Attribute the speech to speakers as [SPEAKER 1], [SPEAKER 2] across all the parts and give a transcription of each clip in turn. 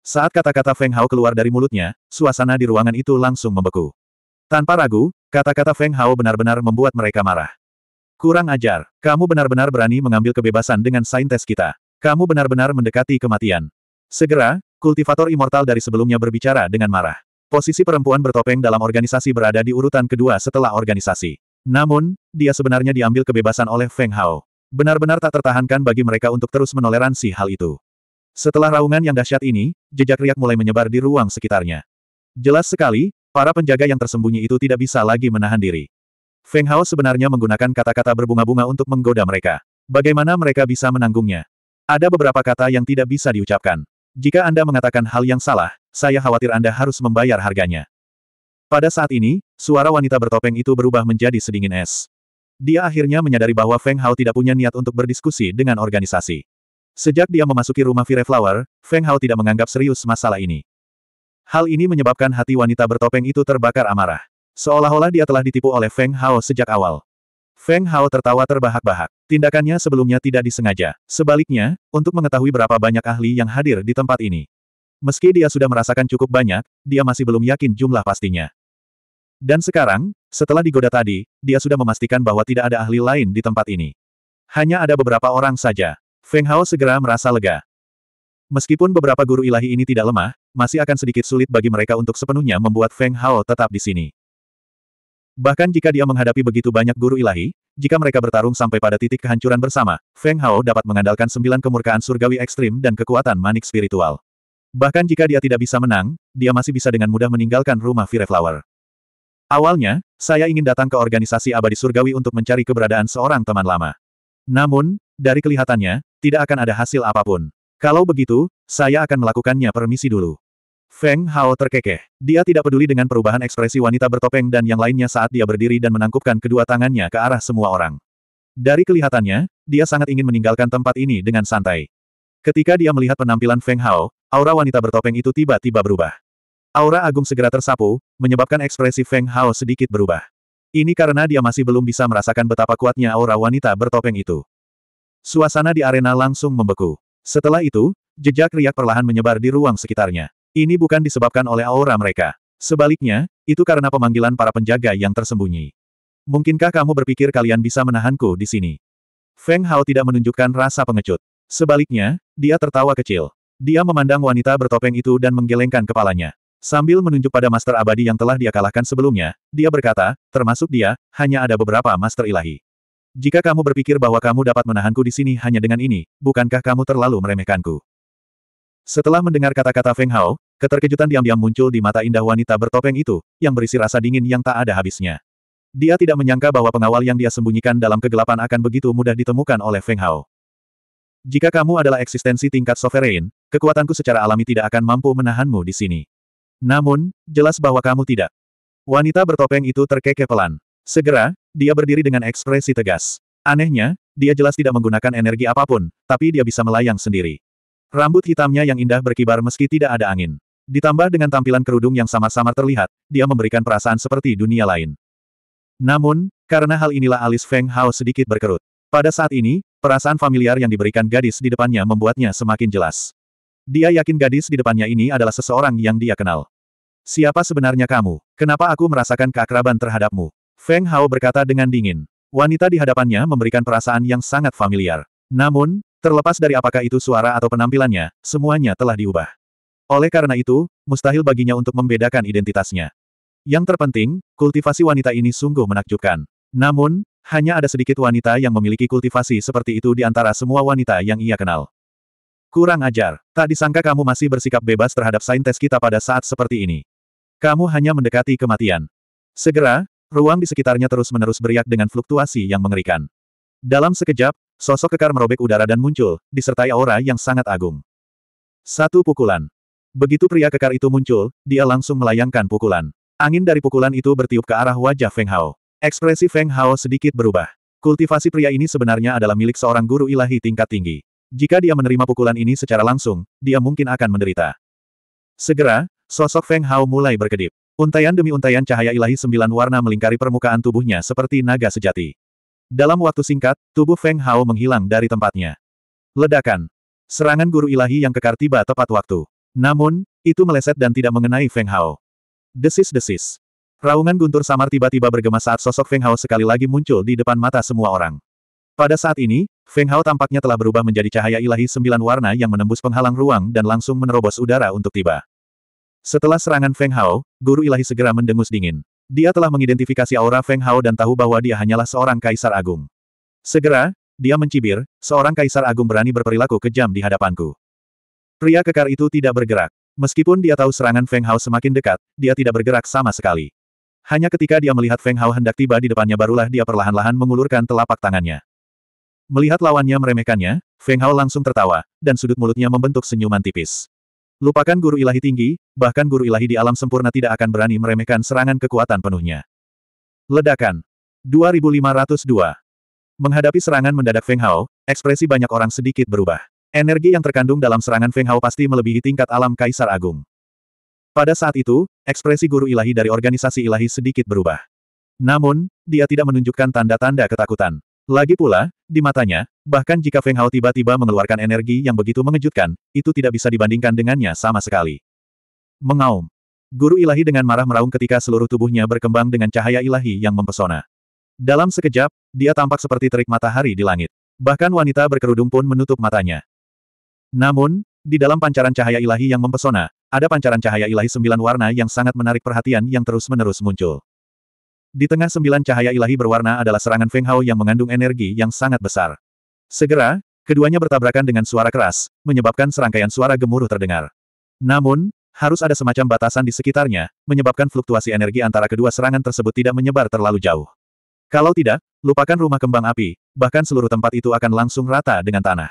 [SPEAKER 1] Saat kata-kata Feng Hao keluar dari mulutnya, suasana di ruangan itu langsung membeku. Tanpa ragu, kata-kata Feng Hao benar-benar membuat mereka marah. Kurang ajar, kamu benar-benar berani mengambil kebebasan dengan saintes kita. Kamu benar-benar mendekati kematian. Segera, kultivator immortal dari sebelumnya berbicara dengan marah. Posisi perempuan bertopeng dalam organisasi berada di urutan kedua setelah organisasi. Namun, dia sebenarnya diambil kebebasan oleh Feng Hao. Benar-benar tak tertahankan bagi mereka untuk terus menoleransi hal itu. Setelah raungan yang dahsyat ini, jejak riak mulai menyebar di ruang sekitarnya. Jelas sekali, para penjaga yang tersembunyi itu tidak bisa lagi menahan diri. Feng Hao sebenarnya menggunakan kata-kata berbunga-bunga untuk menggoda mereka. Bagaimana mereka bisa menanggungnya? Ada beberapa kata yang tidak bisa diucapkan. Jika Anda mengatakan hal yang salah, saya khawatir Anda harus membayar harganya. Pada saat ini, suara wanita bertopeng itu berubah menjadi sedingin es. Dia akhirnya menyadari bahwa Feng Hao tidak punya niat untuk berdiskusi dengan organisasi. Sejak dia memasuki rumah Fire Flower, Feng Hao tidak menganggap serius masalah ini. Hal ini menyebabkan hati wanita bertopeng itu terbakar amarah. Seolah-olah dia telah ditipu oleh Feng Hao sejak awal. Feng Hao tertawa terbahak-bahak. Tindakannya sebelumnya tidak disengaja. Sebaliknya, untuk mengetahui berapa banyak ahli yang hadir di tempat ini. Meski dia sudah merasakan cukup banyak, dia masih belum yakin jumlah pastinya. Dan sekarang, setelah digoda tadi, dia sudah memastikan bahwa tidak ada ahli lain di tempat ini. Hanya ada beberapa orang saja. Feng Hao segera merasa lega. Meskipun beberapa guru ilahi ini tidak lemah, masih akan sedikit sulit bagi mereka untuk sepenuhnya membuat Feng Hao tetap di sini. Bahkan jika dia menghadapi begitu banyak guru ilahi, jika mereka bertarung sampai pada titik kehancuran bersama, Feng Hao dapat mengandalkan sembilan kemurkaan surgawi ekstrim dan kekuatan manik spiritual. Bahkan jika dia tidak bisa menang, dia masih bisa dengan mudah meninggalkan rumah Fire Flower. Awalnya, saya ingin datang ke organisasi abadi surgawi untuk mencari keberadaan seorang teman lama. Namun, dari kelihatannya, tidak akan ada hasil apapun. Kalau begitu, saya akan melakukannya permisi dulu. Feng Hao terkekeh. Dia tidak peduli dengan perubahan ekspresi wanita bertopeng dan yang lainnya saat dia berdiri dan menangkupkan kedua tangannya ke arah semua orang. Dari kelihatannya, dia sangat ingin meninggalkan tempat ini dengan santai. Ketika dia melihat penampilan Feng Hao, aura wanita bertopeng itu tiba-tiba berubah. Aura agung segera tersapu, menyebabkan ekspresi Feng Hao sedikit berubah. Ini karena dia masih belum bisa merasakan betapa kuatnya aura wanita bertopeng itu. Suasana di arena langsung membeku. Setelah itu, jejak riak perlahan menyebar di ruang sekitarnya. Ini bukan disebabkan oleh aura mereka. Sebaliknya, itu karena pemanggilan para penjaga yang tersembunyi. Mungkinkah kamu berpikir kalian bisa menahanku di sini? Feng Hao tidak menunjukkan rasa pengecut. Sebaliknya, dia tertawa kecil. Dia memandang wanita bertopeng itu dan menggelengkan kepalanya. Sambil menunjuk pada master abadi yang telah dia kalahkan sebelumnya, dia berkata, termasuk dia, hanya ada beberapa master ilahi. Jika kamu berpikir bahwa kamu dapat menahanku di sini hanya dengan ini, bukankah kamu terlalu meremehkanku? Setelah mendengar kata-kata Feng Hao, keterkejutan diam-diam muncul di mata indah wanita bertopeng itu, yang berisi rasa dingin yang tak ada habisnya. Dia tidak menyangka bahwa pengawal yang dia sembunyikan dalam kegelapan akan begitu mudah ditemukan oleh Feng Hao. Jika kamu adalah eksistensi tingkat sovereign, kekuatanku secara alami tidak akan mampu menahanmu di sini. Namun, jelas bahwa kamu tidak. Wanita bertopeng itu terkeke pelan. Segera, dia berdiri dengan ekspresi tegas. Anehnya, dia jelas tidak menggunakan energi apapun, tapi dia bisa melayang sendiri. Rambut hitamnya yang indah berkibar meski tidak ada angin. Ditambah dengan tampilan kerudung yang sama-sama terlihat, dia memberikan perasaan seperti dunia lain. Namun, karena hal inilah alis Feng Hao sedikit berkerut. Pada saat ini, perasaan familiar yang diberikan gadis di depannya membuatnya semakin jelas. Dia yakin gadis di depannya ini adalah seseorang yang dia kenal. Siapa sebenarnya kamu? Kenapa aku merasakan keakraban terhadapmu? Feng Hao berkata dengan dingin. Wanita di hadapannya memberikan perasaan yang sangat familiar. Namun, terlepas dari apakah itu suara atau penampilannya, semuanya telah diubah. Oleh karena itu, mustahil baginya untuk membedakan identitasnya. Yang terpenting, kultivasi wanita ini sungguh menakjubkan. Namun, hanya ada sedikit wanita yang memiliki kultivasi seperti itu di antara semua wanita yang ia kenal. Kurang ajar, tak disangka kamu masih bersikap bebas terhadap saintes kita pada saat seperti ini. Kamu hanya mendekati kematian. Segera, Ruang di sekitarnya terus-menerus beriak dengan fluktuasi yang mengerikan. Dalam sekejap, sosok kekar merobek udara dan muncul, disertai aura yang sangat agung. Satu pukulan. Begitu pria kekar itu muncul, dia langsung melayangkan pukulan. Angin dari pukulan itu bertiup ke arah wajah Feng Hao. Ekspresi Feng Hao sedikit berubah. Kultivasi pria ini sebenarnya adalah milik seorang guru ilahi tingkat tinggi. Jika dia menerima pukulan ini secara langsung, dia mungkin akan menderita. Segera, sosok Feng Hao mulai berkedip. Untaian demi untaian cahaya ilahi sembilan warna melingkari permukaan tubuhnya seperti naga sejati. Dalam waktu singkat, tubuh Feng Hao menghilang dari tempatnya. Ledakan. Serangan guru ilahi yang kekar tiba tepat waktu. Namun, itu meleset dan tidak mengenai Feng Hao. Desis-desis. Raungan guntur samar tiba-tiba bergema saat sosok Feng Hao sekali lagi muncul di depan mata semua orang. Pada saat ini, Feng Hao tampaknya telah berubah menjadi cahaya ilahi sembilan warna yang menembus penghalang ruang dan langsung menerobos udara untuk tiba. Setelah serangan Feng Hao, Guru Ilahi segera mendengus dingin. Dia telah mengidentifikasi aura Feng Hao dan tahu bahwa dia hanyalah seorang kaisar agung. Segera, dia mencibir, seorang kaisar agung berani berperilaku kejam di hadapanku. Pria kekar itu tidak bergerak. Meskipun dia tahu serangan Feng Hao semakin dekat, dia tidak bergerak sama sekali. Hanya ketika dia melihat Feng Hao hendak tiba di depannya barulah dia perlahan-lahan mengulurkan telapak tangannya. Melihat lawannya meremehkannya, Feng Hao langsung tertawa, dan sudut mulutnya membentuk senyuman tipis. Lupakan guru ilahi tinggi, bahkan guru ilahi di alam sempurna tidak akan berani meremehkan serangan kekuatan penuhnya. Ledakan. 2502. Menghadapi serangan mendadak Feng Hao, ekspresi banyak orang sedikit berubah. Energi yang terkandung dalam serangan Feng Hao pasti melebihi tingkat alam Kaisar Agung. Pada saat itu, ekspresi guru ilahi dari organisasi ilahi sedikit berubah. Namun, dia tidak menunjukkan tanda-tanda ketakutan. Lagi pula, di matanya, bahkan jika Feng Hao tiba-tiba mengeluarkan energi yang begitu mengejutkan, itu tidak bisa dibandingkan dengannya sama sekali. Mengaum. Guru ilahi dengan marah meraung ketika seluruh tubuhnya berkembang dengan cahaya ilahi yang mempesona. Dalam sekejap, dia tampak seperti terik matahari di langit. Bahkan wanita berkerudung pun menutup matanya. Namun, di dalam pancaran cahaya ilahi yang mempesona, ada pancaran cahaya ilahi sembilan warna yang sangat menarik perhatian yang terus-menerus muncul. Di tengah sembilan cahaya ilahi berwarna adalah serangan Feng Hao yang mengandung energi yang sangat besar. Segera, keduanya bertabrakan dengan suara keras, menyebabkan serangkaian suara gemuruh terdengar. Namun, harus ada semacam batasan di sekitarnya, menyebabkan fluktuasi energi antara kedua serangan tersebut tidak menyebar terlalu jauh. Kalau tidak, lupakan rumah kembang api, bahkan seluruh tempat itu akan langsung rata dengan tanah.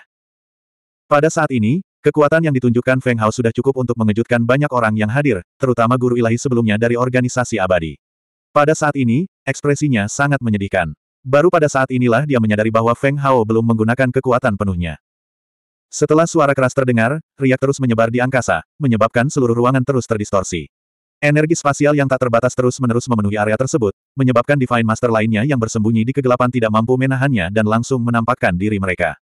[SPEAKER 1] Pada saat ini, kekuatan yang ditunjukkan Feng Hao sudah cukup untuk mengejutkan banyak orang yang hadir, terutama guru ilahi sebelumnya dari organisasi abadi. Pada saat ini, ekspresinya sangat menyedihkan. Baru pada saat inilah dia menyadari bahwa Feng Hao belum menggunakan kekuatan penuhnya. Setelah suara keras terdengar, riak terus menyebar di angkasa, menyebabkan seluruh ruangan terus terdistorsi. Energi spasial yang tak terbatas terus-menerus memenuhi area tersebut, menyebabkan Divine Master lainnya yang bersembunyi di kegelapan tidak mampu menahannya dan langsung menampakkan diri mereka.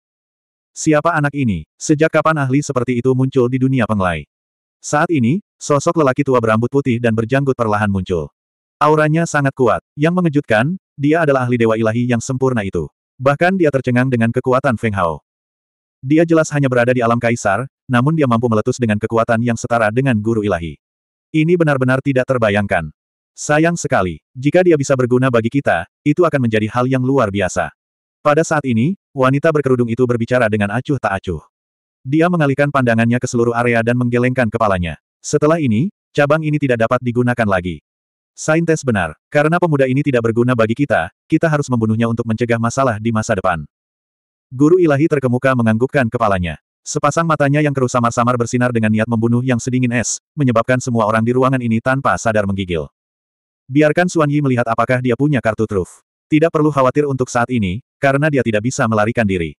[SPEAKER 1] Siapa anak ini? Sejak kapan ahli seperti itu muncul di dunia penglai? Saat ini, sosok lelaki tua berambut putih dan berjanggut perlahan muncul. Auranya sangat kuat. Yang mengejutkan, dia adalah ahli dewa ilahi yang sempurna itu. Bahkan dia tercengang dengan kekuatan Feng Hao. Dia jelas hanya berada di alam kaisar, namun dia mampu meletus dengan kekuatan yang setara dengan guru ilahi. Ini benar-benar tidak terbayangkan. Sayang sekali, jika dia bisa berguna bagi kita, itu akan menjadi hal yang luar biasa. Pada saat ini, wanita berkerudung itu berbicara dengan acuh tak acuh. Dia mengalihkan pandangannya ke seluruh area dan menggelengkan kepalanya. Setelah ini, cabang ini tidak dapat digunakan lagi. Saintes benar, karena pemuda ini tidak berguna bagi kita, kita harus membunuhnya untuk mencegah masalah di masa depan. Guru ilahi terkemuka menganggukkan kepalanya. Sepasang matanya yang keruh samar-samar bersinar dengan niat membunuh yang sedingin es, menyebabkan semua orang di ruangan ini tanpa sadar menggigil. Biarkan Suan Yi melihat apakah dia punya kartu truf. Tidak perlu khawatir untuk saat ini, karena dia tidak bisa melarikan diri.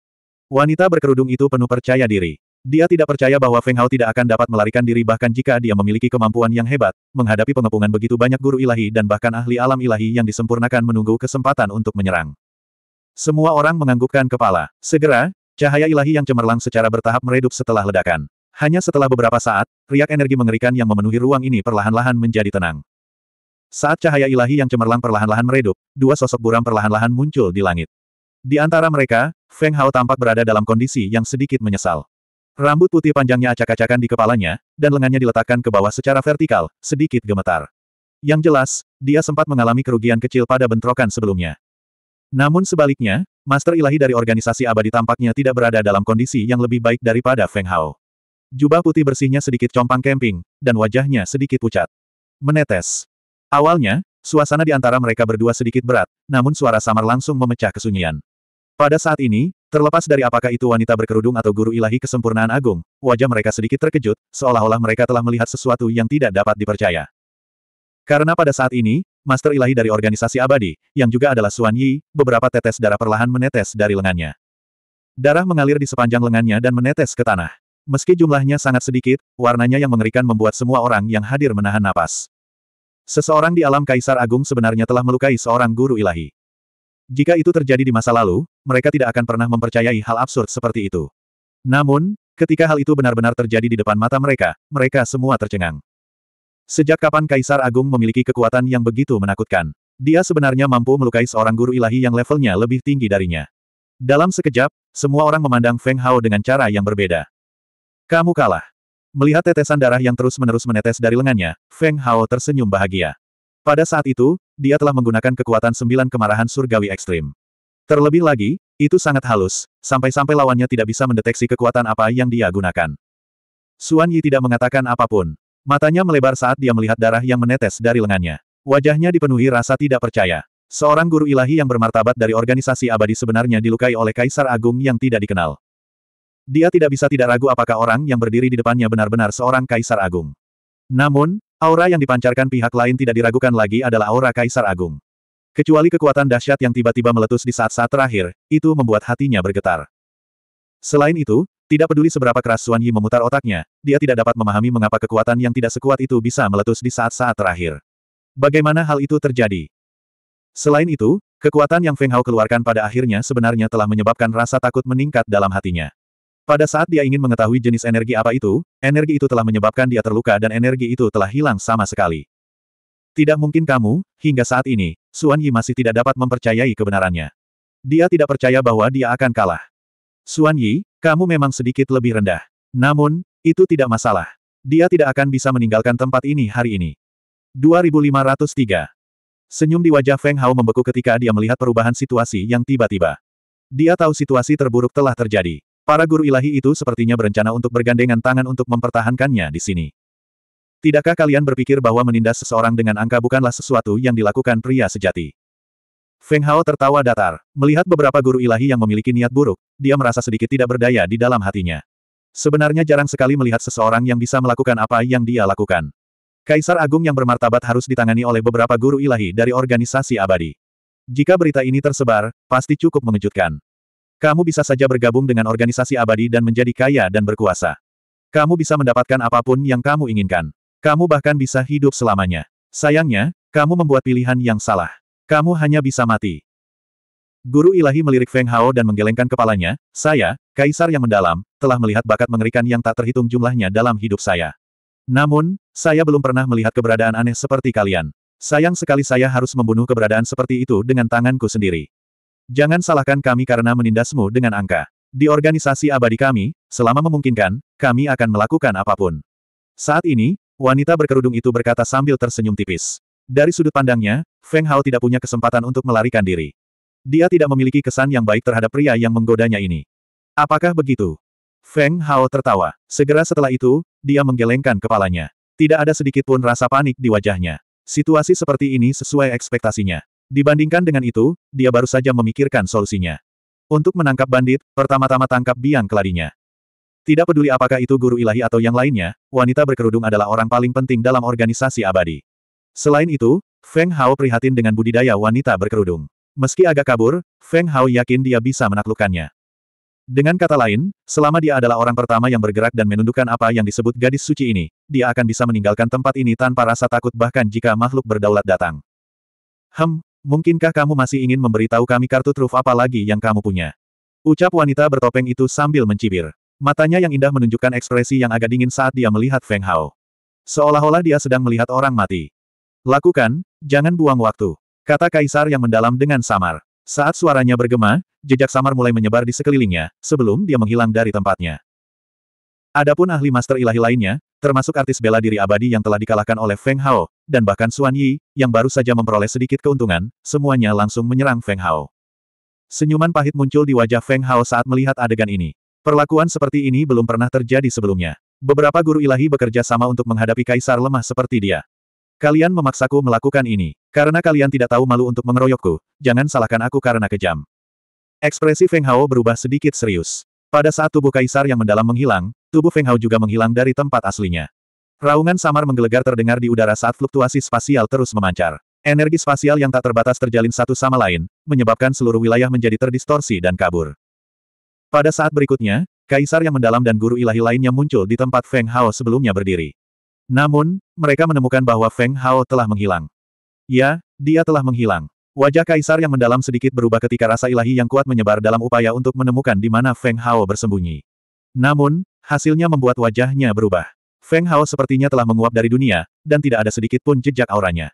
[SPEAKER 1] Wanita berkerudung itu penuh percaya diri. Dia tidak percaya bahwa Feng Hao tidak akan dapat melarikan diri bahkan jika dia memiliki kemampuan yang hebat, menghadapi pengepungan begitu banyak guru ilahi dan bahkan ahli alam ilahi yang disempurnakan menunggu kesempatan untuk menyerang. Semua orang menganggukkan kepala. Segera, cahaya ilahi yang cemerlang secara bertahap meredup setelah ledakan. Hanya setelah beberapa saat, riak energi mengerikan yang memenuhi ruang ini perlahan-lahan menjadi tenang. Saat cahaya ilahi yang cemerlang perlahan-lahan meredup, dua sosok buram perlahan-lahan muncul di langit. Di antara mereka, Feng Hao tampak berada dalam kondisi yang sedikit menyesal. Rambut putih panjangnya acak-acakan di kepalanya, dan lengannya diletakkan ke bawah secara vertikal, sedikit gemetar. Yang jelas, dia sempat mengalami kerugian kecil pada bentrokan sebelumnya. Namun sebaliknya, Master Ilahi dari organisasi abadi tampaknya tidak berada dalam kondisi yang lebih baik daripada Feng Hao. Jubah putih bersihnya sedikit compang kemping, dan wajahnya sedikit pucat. Menetes. Awalnya, suasana di antara mereka berdua sedikit berat, namun suara samar langsung memecah kesunyian. Pada saat ini, terlepas dari apakah itu wanita berkerudung atau guru ilahi kesempurnaan agung, wajah mereka sedikit terkejut, seolah-olah mereka telah melihat sesuatu yang tidak dapat dipercaya. Karena pada saat ini, Master Ilahi dari organisasi abadi, yang juga adalah Suan Yi, beberapa tetes darah perlahan menetes dari lengannya. Darah mengalir di sepanjang lengannya dan menetes ke tanah. Meski jumlahnya sangat sedikit, warnanya yang mengerikan membuat semua orang yang hadir menahan napas. Seseorang di alam Kaisar Agung sebenarnya telah melukai seorang guru ilahi. Jika itu terjadi di masa lalu, mereka tidak akan pernah mempercayai hal absurd seperti itu. Namun, ketika hal itu benar-benar terjadi di depan mata mereka, mereka semua tercengang. Sejak kapan Kaisar Agung memiliki kekuatan yang begitu menakutkan? Dia sebenarnya mampu melukai seorang guru ilahi yang levelnya lebih tinggi darinya. Dalam sekejap, semua orang memandang Feng Hao dengan cara yang berbeda. Kamu kalah. Melihat tetesan darah yang terus-menerus menetes dari lengannya, Feng Hao tersenyum bahagia. Pada saat itu, dia telah menggunakan kekuatan sembilan kemarahan surgawi ekstrim. Terlebih lagi, itu sangat halus, sampai-sampai lawannya tidak bisa mendeteksi kekuatan apa yang dia gunakan. Suan Yi tidak mengatakan apapun. Matanya melebar saat dia melihat darah yang menetes dari lengannya. Wajahnya dipenuhi rasa tidak percaya. Seorang guru ilahi yang bermartabat dari organisasi abadi sebenarnya dilukai oleh Kaisar Agung yang tidak dikenal. Dia tidak bisa tidak ragu apakah orang yang berdiri di depannya benar-benar seorang Kaisar Agung. Namun, Aura yang dipancarkan pihak lain tidak diragukan lagi adalah aura Kaisar Agung. Kecuali kekuatan dahsyat yang tiba-tiba meletus di saat-saat terakhir, itu membuat hatinya bergetar. Selain itu, tidak peduli seberapa keras Suan Yi memutar otaknya, dia tidak dapat memahami mengapa kekuatan yang tidak sekuat itu bisa meletus di saat-saat terakhir. Bagaimana hal itu terjadi? Selain itu, kekuatan yang Feng Hao keluarkan pada akhirnya sebenarnya telah menyebabkan rasa takut meningkat dalam hatinya. Pada saat dia ingin mengetahui jenis energi apa itu, energi itu telah menyebabkan dia terluka dan energi itu telah hilang sama sekali. Tidak mungkin kamu, hingga saat ini, Suan Yi masih tidak dapat mempercayai kebenarannya. Dia tidak percaya bahwa dia akan kalah. Suan Yi, kamu memang sedikit lebih rendah. Namun, itu tidak masalah. Dia tidak akan bisa meninggalkan tempat ini hari ini. 2503 Senyum di wajah Feng Hao membeku ketika dia melihat perubahan situasi yang tiba-tiba. Dia tahu situasi terburuk telah terjadi. Para guru ilahi itu sepertinya berencana untuk bergandengan tangan untuk mempertahankannya di sini. Tidakkah kalian berpikir bahwa menindas seseorang dengan angka bukanlah sesuatu yang dilakukan pria sejati? Feng Hao tertawa datar. Melihat beberapa guru ilahi yang memiliki niat buruk, dia merasa sedikit tidak berdaya di dalam hatinya. Sebenarnya jarang sekali melihat seseorang yang bisa melakukan apa yang dia lakukan. Kaisar Agung yang bermartabat harus ditangani oleh beberapa guru ilahi dari organisasi abadi. Jika berita ini tersebar, pasti cukup mengejutkan. Kamu bisa saja bergabung dengan organisasi abadi dan menjadi kaya dan berkuasa. Kamu bisa mendapatkan apapun yang kamu inginkan. Kamu bahkan bisa hidup selamanya. Sayangnya, kamu membuat pilihan yang salah. Kamu hanya bisa mati. Guru ilahi melirik Feng Hao dan menggelengkan kepalanya, saya, kaisar yang mendalam, telah melihat bakat mengerikan yang tak terhitung jumlahnya dalam hidup saya. Namun, saya belum pernah melihat keberadaan aneh seperti kalian. Sayang sekali saya harus membunuh keberadaan seperti itu dengan tanganku sendiri. Jangan salahkan kami karena menindasmu dengan angka. Di organisasi abadi kami, selama memungkinkan, kami akan melakukan apapun. Saat ini, wanita berkerudung itu berkata sambil tersenyum tipis. Dari sudut pandangnya, Feng Hao tidak punya kesempatan untuk melarikan diri. Dia tidak memiliki kesan yang baik terhadap pria yang menggodanya ini. Apakah begitu? Feng Hao tertawa. Segera setelah itu, dia menggelengkan kepalanya. Tidak ada sedikit pun rasa panik di wajahnya. Situasi seperti ini sesuai ekspektasinya. Dibandingkan dengan itu, dia baru saja memikirkan solusinya. Untuk menangkap bandit, pertama-tama tangkap biang keladinya. Tidak peduli apakah itu guru ilahi atau yang lainnya, wanita berkerudung adalah orang paling penting dalam organisasi abadi. Selain itu, Feng Hao prihatin dengan budidaya wanita berkerudung. Meski agak kabur, Feng Hao yakin dia bisa menaklukkannya. Dengan kata lain, selama dia adalah orang pertama yang bergerak dan menundukkan apa yang disebut gadis suci ini, dia akan bisa meninggalkan tempat ini tanpa rasa takut bahkan jika makhluk berdaulat datang. Hem, Mungkinkah kamu masih ingin memberitahu kami kartu truf apa lagi yang kamu punya? Ucap wanita bertopeng itu sambil mencibir. Matanya yang indah menunjukkan ekspresi yang agak dingin saat dia melihat Feng Hao. Seolah-olah dia sedang melihat orang mati. Lakukan, jangan buang waktu. Kata Kaisar yang mendalam dengan samar. Saat suaranya bergema, jejak samar mulai menyebar di sekelilingnya, sebelum dia menghilang dari tempatnya. Adapun ahli master ilahi lainnya, termasuk artis bela diri abadi yang telah dikalahkan oleh Feng Hao, dan bahkan Xuan Yi, yang baru saja memperoleh sedikit keuntungan, semuanya langsung menyerang Feng Hao. Senyuman pahit muncul di wajah Feng Hao saat melihat adegan ini. Perlakuan seperti ini belum pernah terjadi sebelumnya. Beberapa guru ilahi bekerja sama untuk menghadapi kaisar lemah seperti dia. Kalian memaksaku melakukan ini, karena kalian tidak tahu malu untuk mengeroyokku, jangan salahkan aku karena kejam. Ekspresi Feng Hao berubah sedikit serius. Pada saat tubuh kaisar yang mendalam menghilang, Tubuh Feng Hao juga menghilang dari tempat aslinya. Raungan samar menggelegar terdengar di udara saat fluktuasi spasial terus memancar. Energi spasial yang tak terbatas terjalin satu sama lain, menyebabkan seluruh wilayah menjadi terdistorsi dan kabur. Pada saat berikutnya, Kaisar yang mendalam dan guru ilahi lainnya muncul di tempat Feng Hao sebelumnya berdiri. Namun, mereka menemukan bahwa Feng Hao telah menghilang. Ya, dia telah menghilang. Wajah Kaisar yang mendalam sedikit berubah ketika rasa ilahi yang kuat menyebar dalam upaya untuk menemukan di mana Feng Hao bersembunyi. Namun, Hasilnya membuat wajahnya berubah. Feng Hao sepertinya telah menguap dari dunia, dan tidak ada sedikit pun jejak auranya.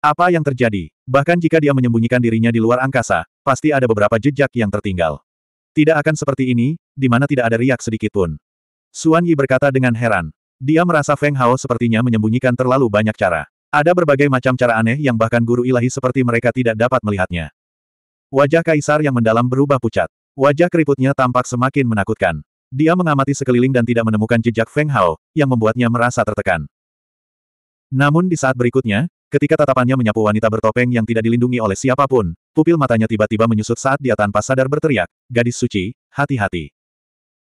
[SPEAKER 1] Apa yang terjadi? Bahkan jika dia menyembunyikan dirinya di luar angkasa, pasti ada beberapa jejak yang tertinggal. Tidak akan seperti ini, di mana tidak ada riak sedikit pun. Suan Yi berkata dengan heran. Dia merasa Feng Hao sepertinya menyembunyikan terlalu banyak cara. Ada berbagai macam cara aneh yang bahkan guru ilahi seperti mereka tidak dapat melihatnya. Wajah kaisar yang mendalam berubah pucat. Wajah keriputnya tampak semakin menakutkan. Dia mengamati sekeliling dan tidak menemukan jejak Feng Hao, yang membuatnya merasa tertekan. Namun di saat berikutnya, ketika tatapannya menyapu wanita bertopeng yang tidak dilindungi oleh siapapun, pupil matanya tiba-tiba menyusut saat dia tanpa sadar berteriak, gadis suci, hati-hati.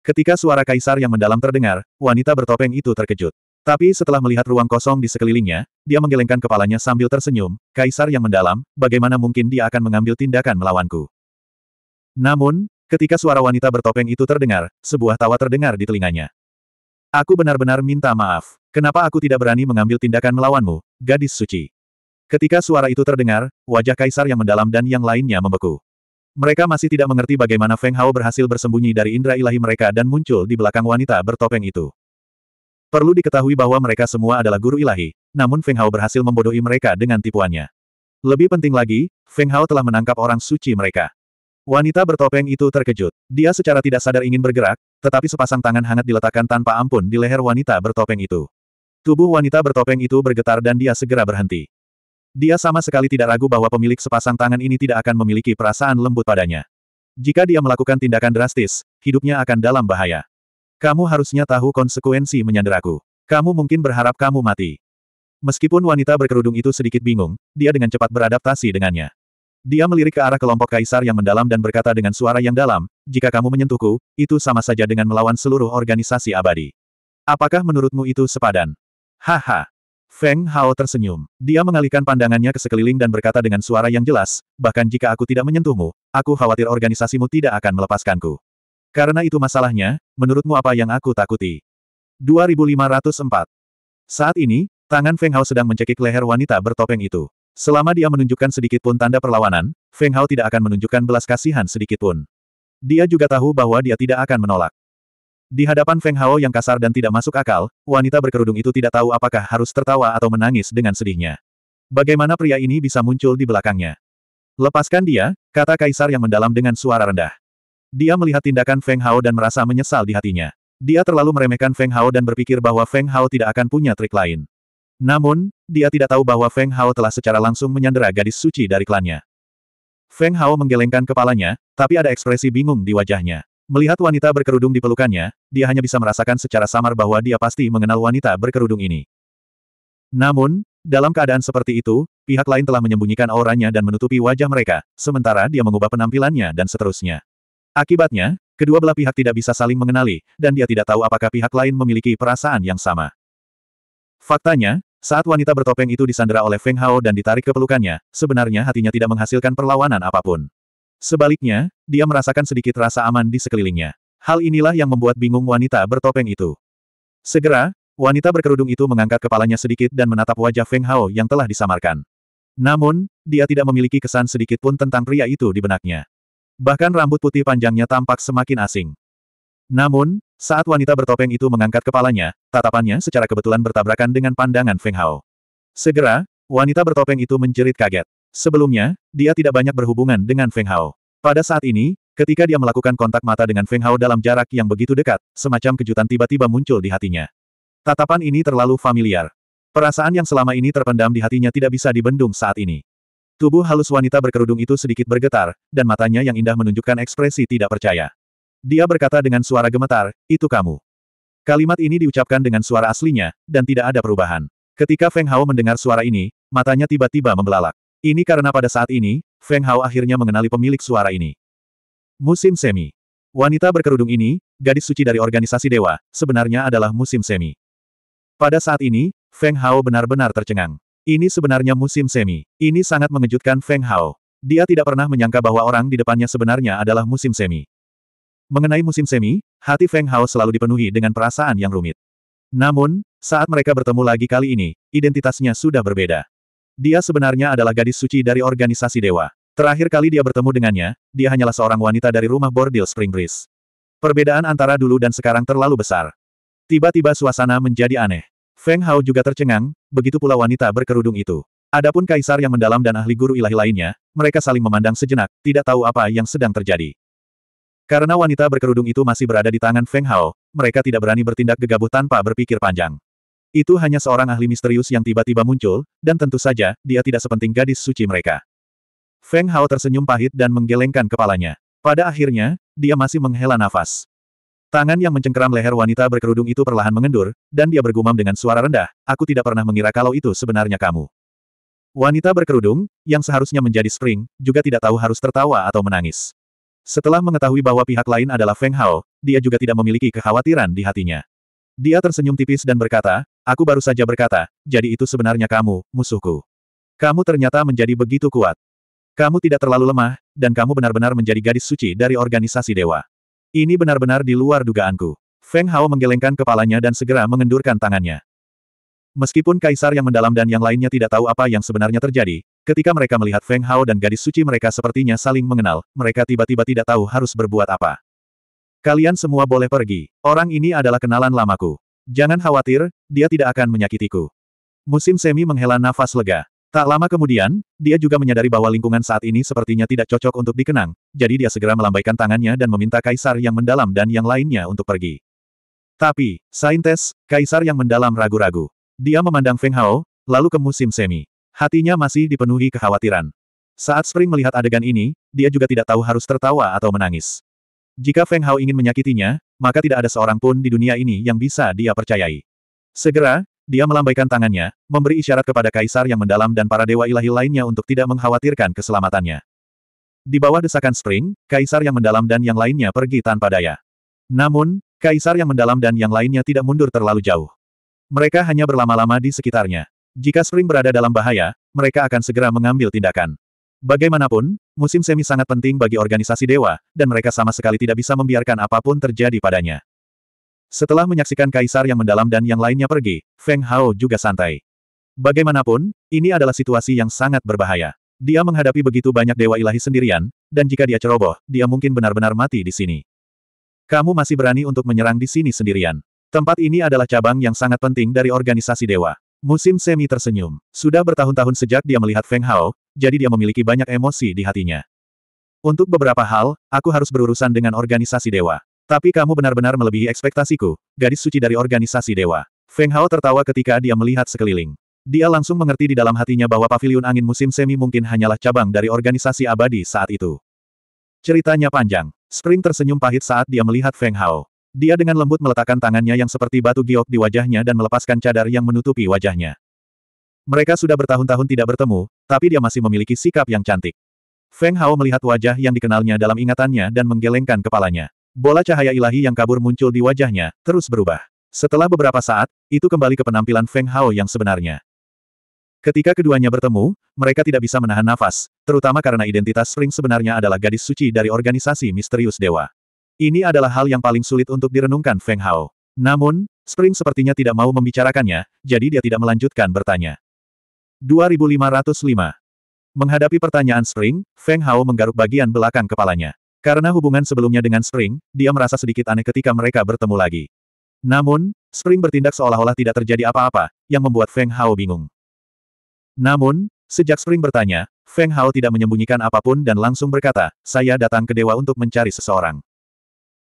[SPEAKER 1] Ketika suara kaisar yang mendalam terdengar, wanita bertopeng itu terkejut. Tapi setelah melihat ruang kosong di sekelilingnya, dia menggelengkan kepalanya sambil tersenyum, kaisar yang mendalam, bagaimana mungkin dia akan mengambil tindakan melawanku. Namun, Ketika suara wanita bertopeng itu terdengar, sebuah tawa terdengar di telinganya. Aku benar-benar minta maaf. Kenapa aku tidak berani mengambil tindakan melawanmu, gadis suci? Ketika suara itu terdengar, wajah kaisar yang mendalam dan yang lainnya membeku. Mereka masih tidak mengerti bagaimana Feng Hao berhasil bersembunyi dari indera ilahi mereka dan muncul di belakang wanita bertopeng itu. Perlu diketahui bahwa mereka semua adalah guru ilahi, namun Feng Hao berhasil membodohi mereka dengan tipuannya. Lebih penting lagi, Feng Hao telah menangkap orang suci mereka. Wanita bertopeng itu terkejut. Dia secara tidak sadar ingin bergerak, tetapi sepasang tangan hangat diletakkan tanpa ampun di leher wanita bertopeng itu. Tubuh wanita bertopeng itu bergetar dan dia segera berhenti. Dia sama sekali tidak ragu bahwa pemilik sepasang tangan ini tidak akan memiliki perasaan lembut padanya. Jika dia melakukan tindakan drastis, hidupnya akan dalam bahaya. Kamu harusnya tahu konsekuensi menyanderaku. Kamu mungkin berharap kamu mati. Meskipun wanita berkerudung itu sedikit bingung, dia dengan cepat beradaptasi dengannya. Dia melirik ke arah kelompok kaisar yang mendalam dan berkata dengan suara yang dalam, jika kamu menyentuhku, itu sama saja dengan melawan seluruh organisasi abadi. Apakah menurutmu itu sepadan? Haha. Feng Hao tersenyum. Dia mengalihkan pandangannya ke sekeliling dan berkata dengan suara yang jelas, bahkan jika aku tidak menyentuhmu, aku khawatir organisasimu tidak akan melepaskanku. Karena itu masalahnya, menurutmu apa yang aku takuti? 2504. Saat ini, tangan Feng Hao sedang mencekik leher wanita bertopeng itu. Selama dia menunjukkan sedikit pun tanda perlawanan, Feng Hao tidak akan menunjukkan belas kasihan sedikit pun. Dia juga tahu bahwa dia tidak akan menolak. Di hadapan Feng Hao yang kasar dan tidak masuk akal, wanita berkerudung itu tidak tahu apakah harus tertawa atau menangis dengan sedihnya. Bagaimana pria ini bisa muncul di belakangnya? Lepaskan dia, kata Kaisar yang mendalam dengan suara rendah. Dia melihat tindakan Feng Hao dan merasa menyesal di hatinya. Dia terlalu meremehkan Feng Hao dan berpikir bahwa Feng Hao tidak akan punya trik lain. Namun, dia tidak tahu bahwa Feng Hao telah secara langsung menyandera gadis suci dari klannya. Feng Hao menggelengkan kepalanya, tapi ada ekspresi bingung di wajahnya. Melihat wanita berkerudung di pelukannya, dia hanya bisa merasakan secara samar bahwa dia pasti mengenal wanita berkerudung ini. Namun, dalam keadaan seperti itu, pihak lain telah menyembunyikan auranya dan menutupi wajah mereka, sementara dia mengubah penampilannya dan seterusnya. Akibatnya, kedua belah pihak tidak bisa saling mengenali, dan dia tidak tahu apakah pihak lain memiliki perasaan yang sama. Faktanya, saat wanita bertopeng itu disandera oleh Feng Hao dan ditarik ke pelukannya, sebenarnya hatinya tidak menghasilkan perlawanan apapun. Sebaliknya, dia merasakan sedikit rasa aman di sekelilingnya. Hal inilah yang membuat bingung wanita bertopeng itu. Segera, wanita berkerudung itu mengangkat kepalanya sedikit dan menatap wajah Feng Hao yang telah disamarkan. Namun, dia tidak memiliki kesan sedikit pun tentang pria itu di benaknya. Bahkan rambut putih panjangnya tampak semakin asing. Namun, saat wanita bertopeng itu mengangkat kepalanya, tatapannya secara kebetulan bertabrakan dengan pandangan Feng Hao. Segera, wanita bertopeng itu menjerit kaget. Sebelumnya, dia tidak banyak berhubungan dengan Feng Hao. Pada saat ini, ketika dia melakukan kontak mata dengan Feng Hao dalam jarak yang begitu dekat, semacam kejutan tiba-tiba muncul di hatinya. Tatapan ini terlalu familiar. Perasaan yang selama ini terpendam di hatinya tidak bisa dibendung saat ini. Tubuh halus wanita berkerudung itu sedikit bergetar, dan matanya yang indah menunjukkan ekspresi tidak percaya. Dia berkata dengan suara gemetar, itu kamu. Kalimat ini diucapkan dengan suara aslinya, dan tidak ada perubahan. Ketika Feng Hao mendengar suara ini, matanya tiba-tiba membelalak. Ini karena pada saat ini, Feng Hao akhirnya mengenali pemilik suara ini. Musim Semi. Wanita berkerudung ini, gadis suci dari organisasi dewa, sebenarnya adalah musim semi. Pada saat ini, Feng Hao benar-benar tercengang. Ini sebenarnya musim semi. Ini sangat mengejutkan Feng Hao. Dia tidak pernah menyangka bahwa orang di depannya sebenarnya adalah musim semi. Mengenai musim semi, hati Feng Hao selalu dipenuhi dengan perasaan yang rumit. Namun, saat mereka bertemu lagi kali ini, identitasnya sudah berbeda. Dia sebenarnya adalah gadis suci dari organisasi dewa. Terakhir kali dia bertemu dengannya, dia hanyalah seorang wanita dari rumah bordil Spring Breeze. Perbedaan antara dulu dan sekarang terlalu besar. Tiba-tiba suasana menjadi aneh. Feng Hao juga tercengang, begitu pula wanita berkerudung itu. Adapun kaisar yang mendalam dan ahli guru ilahi lainnya, mereka saling memandang sejenak, tidak tahu apa yang sedang terjadi. Karena wanita berkerudung itu masih berada di tangan Feng Hao, mereka tidak berani bertindak gegabah tanpa berpikir panjang. Itu hanya seorang ahli misterius yang tiba-tiba muncul, dan tentu saja, dia tidak sepenting gadis suci mereka. Feng Hao tersenyum pahit dan menggelengkan kepalanya. Pada akhirnya, dia masih menghela nafas. Tangan yang mencengkeram leher wanita berkerudung itu perlahan mengendur, dan dia bergumam dengan suara rendah, aku tidak pernah mengira kalau itu sebenarnya kamu. Wanita berkerudung, yang seharusnya menjadi spring, juga tidak tahu harus tertawa atau menangis. Setelah mengetahui bahwa pihak lain adalah Feng Hao, dia juga tidak memiliki kekhawatiran di hatinya. Dia tersenyum tipis dan berkata, aku baru saja berkata, jadi itu sebenarnya kamu, musuhku. Kamu ternyata menjadi begitu kuat. Kamu tidak terlalu lemah, dan kamu benar-benar menjadi gadis suci dari organisasi dewa. Ini benar-benar di luar dugaanku. Feng Hao menggelengkan kepalanya dan segera mengendurkan tangannya. Meskipun kaisar yang mendalam dan yang lainnya tidak tahu apa yang sebenarnya terjadi, Ketika mereka melihat Feng Hao dan gadis suci mereka sepertinya saling mengenal, mereka tiba-tiba tidak tahu harus berbuat apa. Kalian semua boleh pergi. Orang ini adalah kenalan lamaku. Jangan khawatir, dia tidak akan menyakitiku. Musim semi menghela nafas lega. Tak lama kemudian, dia juga menyadari bahwa lingkungan saat ini sepertinya tidak cocok untuk dikenang, jadi dia segera melambaikan tangannya dan meminta kaisar yang mendalam dan yang lainnya untuk pergi. Tapi, saintes, kaisar yang mendalam ragu-ragu. Dia memandang Feng Hao, lalu ke musim semi. Hatinya masih dipenuhi kekhawatiran. Saat Spring melihat adegan ini, dia juga tidak tahu harus tertawa atau menangis. Jika Feng Hao ingin menyakitinya, maka tidak ada seorang pun di dunia ini yang bisa dia percayai. Segera, dia melambaikan tangannya, memberi isyarat kepada kaisar yang mendalam dan para dewa ilahi lainnya untuk tidak mengkhawatirkan keselamatannya. Di bawah desakan Spring, kaisar yang mendalam dan yang lainnya pergi tanpa daya. Namun, kaisar yang mendalam dan yang lainnya tidak mundur terlalu jauh. Mereka hanya berlama-lama di sekitarnya. Jika Spring berada dalam bahaya, mereka akan segera mengambil tindakan. Bagaimanapun, musim semi sangat penting bagi organisasi dewa, dan mereka sama sekali tidak bisa membiarkan apapun terjadi padanya. Setelah menyaksikan kaisar yang mendalam dan yang lainnya pergi, Feng Hao juga santai. Bagaimanapun, ini adalah situasi yang sangat berbahaya. Dia menghadapi begitu banyak dewa ilahi sendirian, dan jika dia ceroboh, dia mungkin benar-benar mati di sini. Kamu masih berani untuk menyerang di sini sendirian. Tempat ini adalah cabang yang sangat penting dari organisasi dewa. Musim Semi tersenyum. Sudah bertahun-tahun sejak dia melihat Feng Hao, jadi dia memiliki banyak emosi di hatinya. Untuk beberapa hal, aku harus berurusan dengan organisasi dewa. Tapi kamu benar-benar melebihi ekspektasiku, gadis suci dari organisasi dewa. Feng Hao tertawa ketika dia melihat sekeliling. Dia langsung mengerti di dalam hatinya bahwa Paviliun angin musim semi mungkin hanyalah cabang dari organisasi abadi saat itu. Ceritanya panjang. Spring tersenyum pahit saat dia melihat Feng Hao. Dia dengan lembut meletakkan tangannya yang seperti batu giok di wajahnya dan melepaskan cadar yang menutupi wajahnya. Mereka sudah bertahun-tahun tidak bertemu, tapi dia masih memiliki sikap yang cantik. Feng Hao melihat wajah yang dikenalnya dalam ingatannya dan menggelengkan kepalanya. Bola cahaya ilahi yang kabur muncul di wajahnya, terus berubah. Setelah beberapa saat, itu kembali ke penampilan Feng Hao yang sebenarnya. Ketika keduanya bertemu, mereka tidak bisa menahan nafas, terutama karena identitas Spring sebenarnya adalah gadis suci dari organisasi misterius dewa. Ini adalah hal yang paling sulit untuk direnungkan Feng Hao. Namun, Spring sepertinya tidak mau membicarakannya, jadi dia tidak melanjutkan bertanya. 2505 Menghadapi pertanyaan Spring, Feng Hao menggaruk bagian belakang kepalanya. Karena hubungan sebelumnya dengan Spring, dia merasa sedikit aneh ketika mereka bertemu lagi. Namun, Spring bertindak seolah-olah tidak terjadi apa-apa, yang membuat Feng Hao bingung. Namun, sejak Spring bertanya, Feng Hao tidak menyembunyikan apapun dan langsung berkata, saya datang ke dewa untuk mencari seseorang.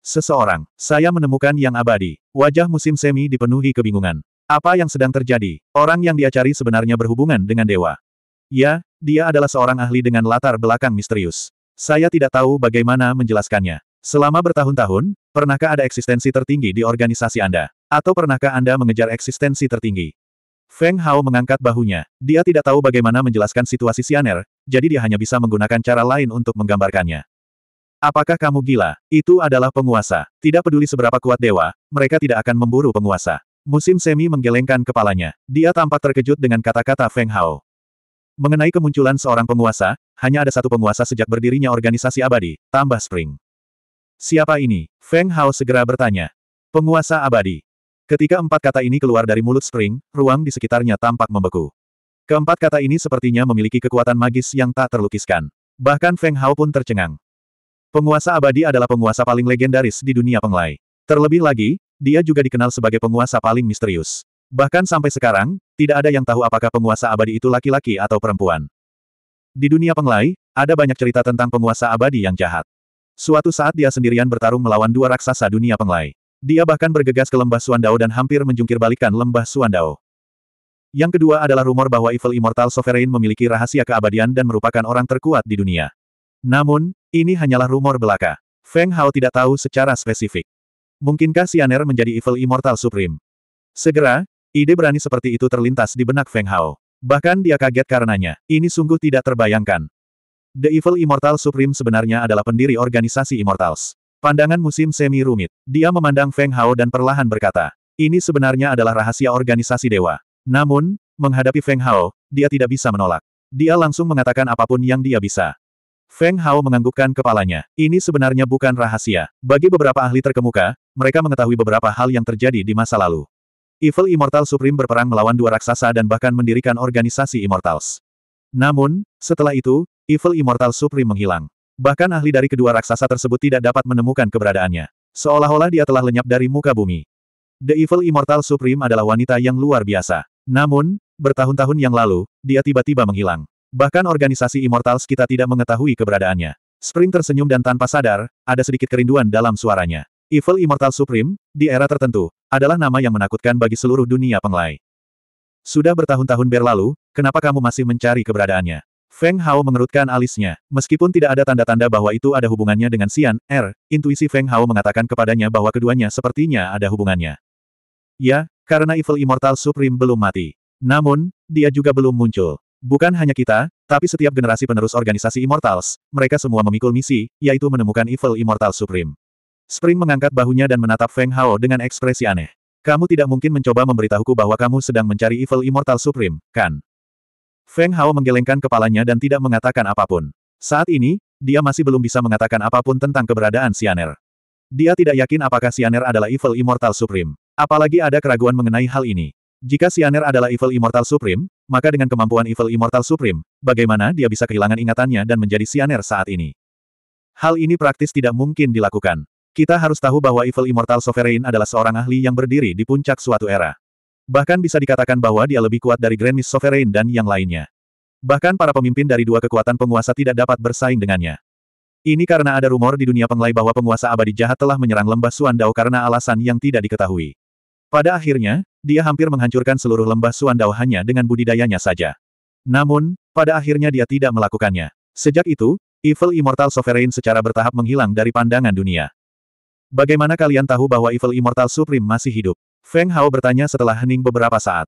[SPEAKER 1] Seseorang, saya menemukan yang abadi. Wajah musim semi dipenuhi kebingungan. Apa yang sedang terjadi? Orang yang dia cari sebenarnya berhubungan dengan dewa. Ya, dia adalah seorang ahli dengan latar belakang misterius. Saya tidak tahu bagaimana menjelaskannya. Selama bertahun-tahun, pernahkah ada eksistensi tertinggi di organisasi Anda? Atau pernahkah Anda mengejar eksistensi tertinggi? Feng Hao mengangkat bahunya. Dia tidak tahu bagaimana menjelaskan situasi Sianer, jadi dia hanya bisa menggunakan cara lain untuk menggambarkannya. Apakah kamu gila? Itu adalah penguasa. Tidak peduli seberapa kuat dewa, mereka tidak akan memburu penguasa. Musim Semi menggelengkan kepalanya. Dia tampak terkejut dengan kata-kata Feng Hao. Mengenai kemunculan seorang penguasa, hanya ada satu penguasa sejak berdirinya organisasi abadi, tambah Spring. Siapa ini? Feng Hao segera bertanya. Penguasa abadi. Ketika empat kata ini keluar dari mulut Spring, ruang di sekitarnya tampak membeku. Keempat kata ini sepertinya memiliki kekuatan magis yang tak terlukiskan. Bahkan Feng Hao pun tercengang. Penguasa abadi adalah penguasa paling legendaris di dunia penglai. Terlebih lagi, dia juga dikenal sebagai penguasa paling misterius. Bahkan sampai sekarang, tidak ada yang tahu apakah penguasa abadi itu laki-laki atau perempuan. Di dunia penglai, ada banyak cerita tentang penguasa abadi yang jahat. Suatu saat dia sendirian bertarung melawan dua raksasa dunia penglai. Dia bahkan bergegas ke lembah Suandao dan hampir menjungkir balikan lembah Suandao. Yang kedua adalah rumor bahwa Evil Immortal Sovereign memiliki rahasia keabadian dan merupakan orang terkuat di dunia. Namun, ini hanyalah rumor belaka. Feng Hao tidak tahu secara spesifik. Mungkinkah Sianer menjadi Evil Immortal Supreme? Segera, ide berani seperti itu terlintas di benak Feng Hao. Bahkan dia kaget karenanya. Ini sungguh tidak terbayangkan. The Evil Immortal Supreme sebenarnya adalah pendiri organisasi Immortals. Pandangan musim semi rumit. Dia memandang Feng Hao dan perlahan berkata, ini sebenarnya adalah rahasia organisasi dewa. Namun, menghadapi Feng Hao, dia tidak bisa menolak. Dia langsung mengatakan apapun yang dia bisa. Feng Hao menganggukkan kepalanya. Ini sebenarnya bukan rahasia. Bagi beberapa ahli terkemuka, mereka mengetahui beberapa hal yang terjadi di masa lalu. Evil Immortal Supreme berperang melawan dua raksasa dan bahkan mendirikan organisasi Immortals. Namun, setelah itu, Evil Immortal Supreme menghilang. Bahkan ahli dari kedua raksasa tersebut tidak dapat menemukan keberadaannya. Seolah-olah dia telah lenyap dari muka bumi. The Evil Immortal Supreme adalah wanita yang luar biasa. Namun, bertahun-tahun yang lalu, dia tiba-tiba menghilang. Bahkan organisasi Immortals kita tidak mengetahui keberadaannya. Spring tersenyum dan tanpa sadar, ada sedikit kerinduan dalam suaranya. Evil Immortal Supreme, di era tertentu, adalah nama yang menakutkan bagi seluruh dunia penglai. Sudah bertahun-tahun berlalu, kenapa kamu masih mencari keberadaannya? Feng Hao mengerutkan alisnya. Meskipun tidak ada tanda-tanda bahwa itu ada hubungannya dengan Xian, Er, intuisi Feng Hao mengatakan kepadanya bahwa keduanya sepertinya ada hubungannya. Ya, karena Evil Immortal Supreme belum mati. Namun, dia juga belum muncul. Bukan hanya kita, tapi setiap generasi penerus organisasi Immortals, mereka semua memikul misi, yaitu menemukan Evil Immortal Supreme. Spring mengangkat bahunya dan menatap Feng Hao dengan ekspresi aneh. Kamu tidak mungkin mencoba memberitahuku bahwa kamu sedang mencari Evil Immortal Supreme, kan? Feng Hao menggelengkan kepalanya dan tidak mengatakan apapun. Saat ini, dia masih belum bisa mengatakan apapun tentang keberadaan Sianer. Dia tidak yakin apakah Sianer adalah Evil Immortal Supreme. Apalagi ada keraguan mengenai hal ini. Jika Sianer adalah Evil Immortal Supreme, maka dengan kemampuan Evil Immortal Supreme, bagaimana dia bisa kehilangan ingatannya dan menjadi Sianer saat ini? Hal ini praktis tidak mungkin dilakukan. Kita harus tahu bahwa Evil Immortal Sovereign adalah seorang ahli yang berdiri di puncak suatu era. Bahkan bisa dikatakan bahwa dia lebih kuat dari Grand Miss Sovereign dan yang lainnya. Bahkan para pemimpin dari dua kekuatan penguasa tidak dapat bersaing dengannya. Ini karena ada rumor di dunia penglai bahwa penguasa abadi jahat telah menyerang lembah Suandao karena alasan yang tidak diketahui. Pada akhirnya, dia hampir menghancurkan seluruh lembah Dao hanya dengan budidayanya saja. Namun, pada akhirnya dia tidak melakukannya. Sejak itu, Evil Immortal Sovereign secara bertahap menghilang dari pandangan dunia. Bagaimana kalian tahu bahwa Evil Immortal Supreme masih hidup? Feng Hao bertanya setelah hening beberapa saat.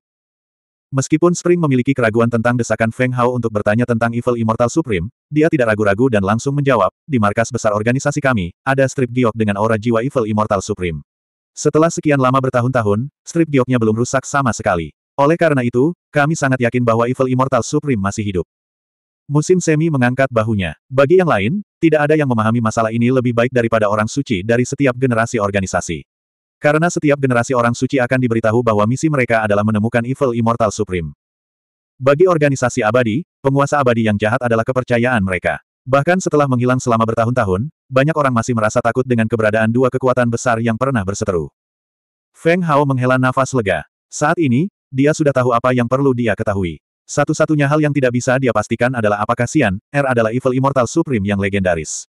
[SPEAKER 1] Meskipun Spring memiliki keraguan tentang desakan Feng Hao untuk bertanya tentang Evil Immortal Supreme, dia tidak ragu-ragu dan langsung menjawab, di markas besar organisasi kami, ada strip giok dengan aura jiwa Evil Immortal Supreme. Setelah sekian lama bertahun-tahun, strip gioknya belum rusak sama sekali. Oleh karena itu, kami sangat yakin bahwa Evil Immortal Supreme masih hidup. Musim Semi mengangkat bahunya. Bagi yang lain, tidak ada yang memahami masalah ini lebih baik daripada orang suci dari setiap generasi organisasi. Karena setiap generasi orang suci akan diberitahu bahwa misi mereka adalah menemukan Evil Immortal Supreme. Bagi organisasi abadi, penguasa abadi yang jahat adalah kepercayaan mereka. Bahkan setelah menghilang selama bertahun-tahun, banyak orang masih merasa takut dengan keberadaan dua kekuatan besar yang pernah berseteru. Feng Hao menghela nafas lega. Saat ini, dia sudah tahu apa yang perlu dia ketahui. Satu-satunya hal yang tidak bisa dia pastikan adalah apakah Xian, Er adalah Evil Immortal Supreme yang legendaris.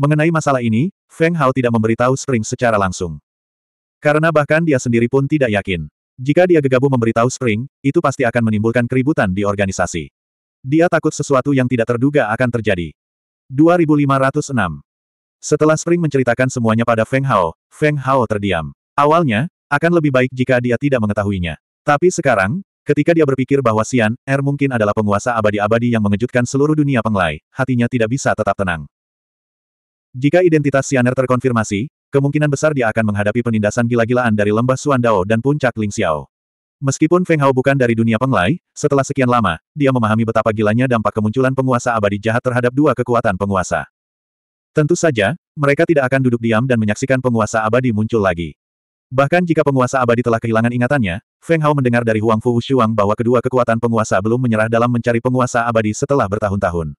[SPEAKER 1] Mengenai masalah ini, Feng Hao tidak memberitahu Spring secara langsung. Karena bahkan dia sendiri pun tidak yakin. Jika dia gegabah memberitahu Spring, itu pasti akan menimbulkan keributan di organisasi. Dia takut sesuatu yang tidak terduga akan terjadi. 2506 setelah Spring menceritakan semuanya pada Feng Hao, Feng Hao terdiam. Awalnya, akan lebih baik jika dia tidak mengetahuinya. Tapi sekarang, ketika dia berpikir bahwa Xian Er mungkin adalah penguasa abadi-abadi yang mengejutkan seluruh dunia penglai, hatinya tidak bisa tetap tenang. Jika identitas Xian Er terkonfirmasi, kemungkinan besar dia akan menghadapi penindasan gila-gilaan dari lembah Suandao dan puncak Ling Xiao. Meskipun Feng Hao bukan dari dunia penglai, setelah sekian lama, dia memahami betapa gilanya dampak kemunculan penguasa abadi jahat terhadap dua kekuatan penguasa. Tentu saja, mereka tidak akan duduk diam dan menyaksikan penguasa abadi muncul lagi. Bahkan jika penguasa abadi telah kehilangan ingatannya, Feng Hao mendengar dari Huang Fu Shuang bahwa kedua kekuatan penguasa belum menyerah dalam mencari penguasa abadi setelah bertahun-tahun.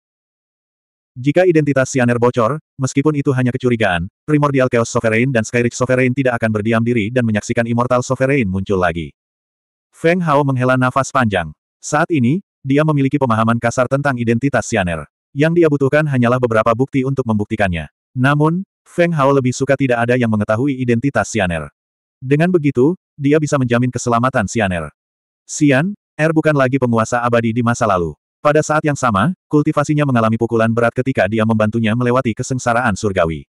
[SPEAKER 1] Jika identitas Sianer bocor, meskipun itu hanya kecurigaan, Primordial Chaos Sovereign dan Skyrich Sovereign tidak akan berdiam diri dan menyaksikan Immortal Sovereign muncul lagi. Feng Hao menghela nafas panjang. Saat ini, dia memiliki pemahaman kasar tentang identitas Sianer. Yang dia butuhkan hanyalah beberapa bukti untuk membuktikannya. Namun, Feng Hao lebih suka tidak ada yang mengetahui identitas Sianer. Dengan begitu, dia bisa menjamin keselamatan Sianer. Sian, Er bukan lagi penguasa abadi di masa lalu. Pada saat yang sama, kultivasinya mengalami pukulan berat ketika dia membantunya melewati kesengsaraan surgawi.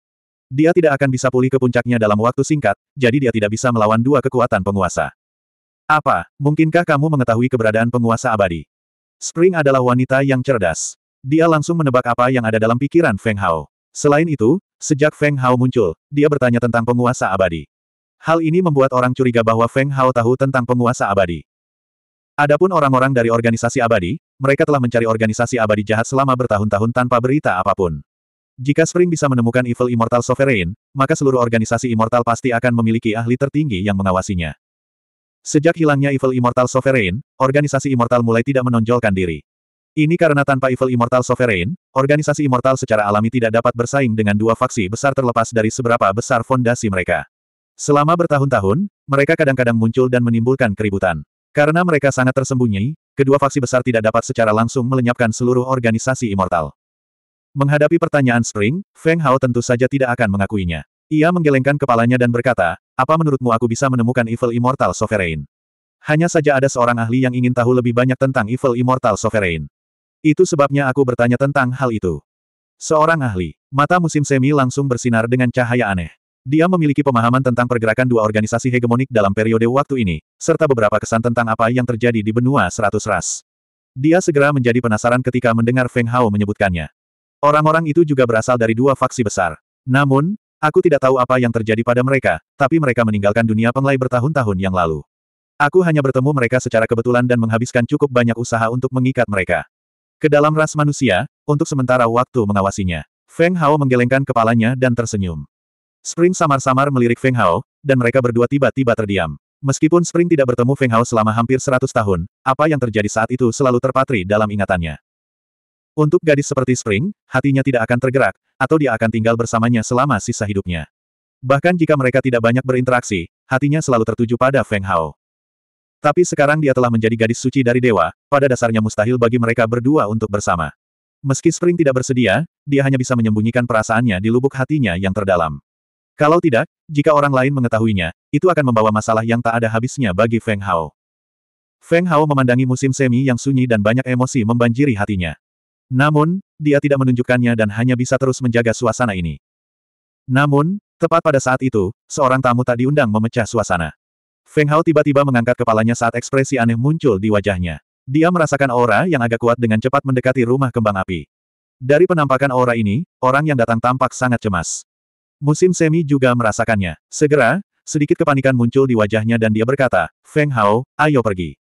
[SPEAKER 1] Dia tidak akan bisa pulih ke puncaknya dalam waktu singkat, jadi dia tidak bisa melawan dua kekuatan penguasa. Apa, mungkinkah kamu mengetahui keberadaan penguasa abadi? Spring adalah wanita yang cerdas. Dia langsung menebak apa yang ada dalam pikiran Feng Hao. Selain itu, sejak Feng Hao muncul, dia bertanya tentang penguasa abadi. Hal ini membuat orang curiga bahwa Feng Hao tahu tentang penguasa abadi. Adapun orang-orang dari organisasi abadi, mereka telah mencari organisasi abadi jahat selama bertahun-tahun tanpa berita apapun. Jika Spring bisa menemukan Evil Immortal Sovereign, maka seluruh organisasi Immortal pasti akan memiliki ahli tertinggi yang mengawasinya. Sejak hilangnya Evil Immortal Sovereign, organisasi Immortal mulai tidak menonjolkan diri. Ini karena tanpa Evil Immortal Sovereign, organisasi Immortal secara alami tidak dapat bersaing dengan dua faksi besar terlepas dari seberapa besar fondasi mereka. Selama bertahun-tahun, mereka kadang-kadang muncul dan menimbulkan keributan. Karena mereka sangat tersembunyi, kedua faksi besar tidak dapat secara langsung melenyapkan seluruh organisasi Immortal. Menghadapi pertanyaan Spring, Feng Hao tentu saja tidak akan mengakuinya. Ia menggelengkan kepalanya dan berkata, apa menurutmu aku bisa menemukan Evil Immortal Sovereign? Hanya saja ada seorang ahli yang ingin tahu lebih banyak tentang Evil Immortal Sovereign. Itu sebabnya aku bertanya tentang hal itu. Seorang ahli, mata musim semi langsung bersinar dengan cahaya aneh. Dia memiliki pemahaman tentang pergerakan dua organisasi hegemonik dalam periode waktu ini, serta beberapa kesan tentang apa yang terjadi di benua seratus ras. Dia segera menjadi penasaran ketika mendengar Feng Hao menyebutkannya. Orang-orang itu juga berasal dari dua faksi besar. Namun, aku tidak tahu apa yang terjadi pada mereka, tapi mereka meninggalkan dunia penglai bertahun-tahun yang lalu. Aku hanya bertemu mereka secara kebetulan dan menghabiskan cukup banyak usaha untuk mengikat mereka. Ke dalam ras manusia, untuk sementara waktu mengawasinya. Feng Hao menggelengkan kepalanya dan tersenyum. Spring samar-samar melirik Feng Hao, dan mereka berdua tiba-tiba terdiam. Meskipun Spring tidak bertemu Feng Hao selama hampir 100 tahun, apa yang terjadi saat itu selalu terpatri dalam ingatannya. Untuk gadis seperti Spring, hatinya tidak akan tergerak, atau dia akan tinggal bersamanya selama sisa hidupnya. Bahkan jika mereka tidak banyak berinteraksi, hatinya selalu tertuju pada Feng Hao. Tapi sekarang dia telah menjadi gadis suci dari dewa, pada dasarnya mustahil bagi mereka berdua untuk bersama. Meski Spring tidak bersedia, dia hanya bisa menyembunyikan perasaannya di lubuk hatinya yang terdalam. Kalau tidak, jika orang lain mengetahuinya, itu akan membawa masalah yang tak ada habisnya bagi Feng Hao. Feng Hao memandangi musim semi yang sunyi dan banyak emosi membanjiri hatinya. Namun, dia tidak menunjukkannya dan hanya bisa terus menjaga suasana ini. Namun, tepat pada saat itu, seorang tamu tak diundang memecah suasana. Feng Hao tiba-tiba mengangkat kepalanya saat ekspresi aneh muncul di wajahnya. Dia merasakan aura yang agak kuat dengan cepat mendekati rumah kembang api. Dari penampakan aura ini, orang yang datang tampak sangat cemas. Musim semi juga merasakannya. Segera, sedikit kepanikan muncul di wajahnya dan dia berkata, Feng Hao, ayo pergi.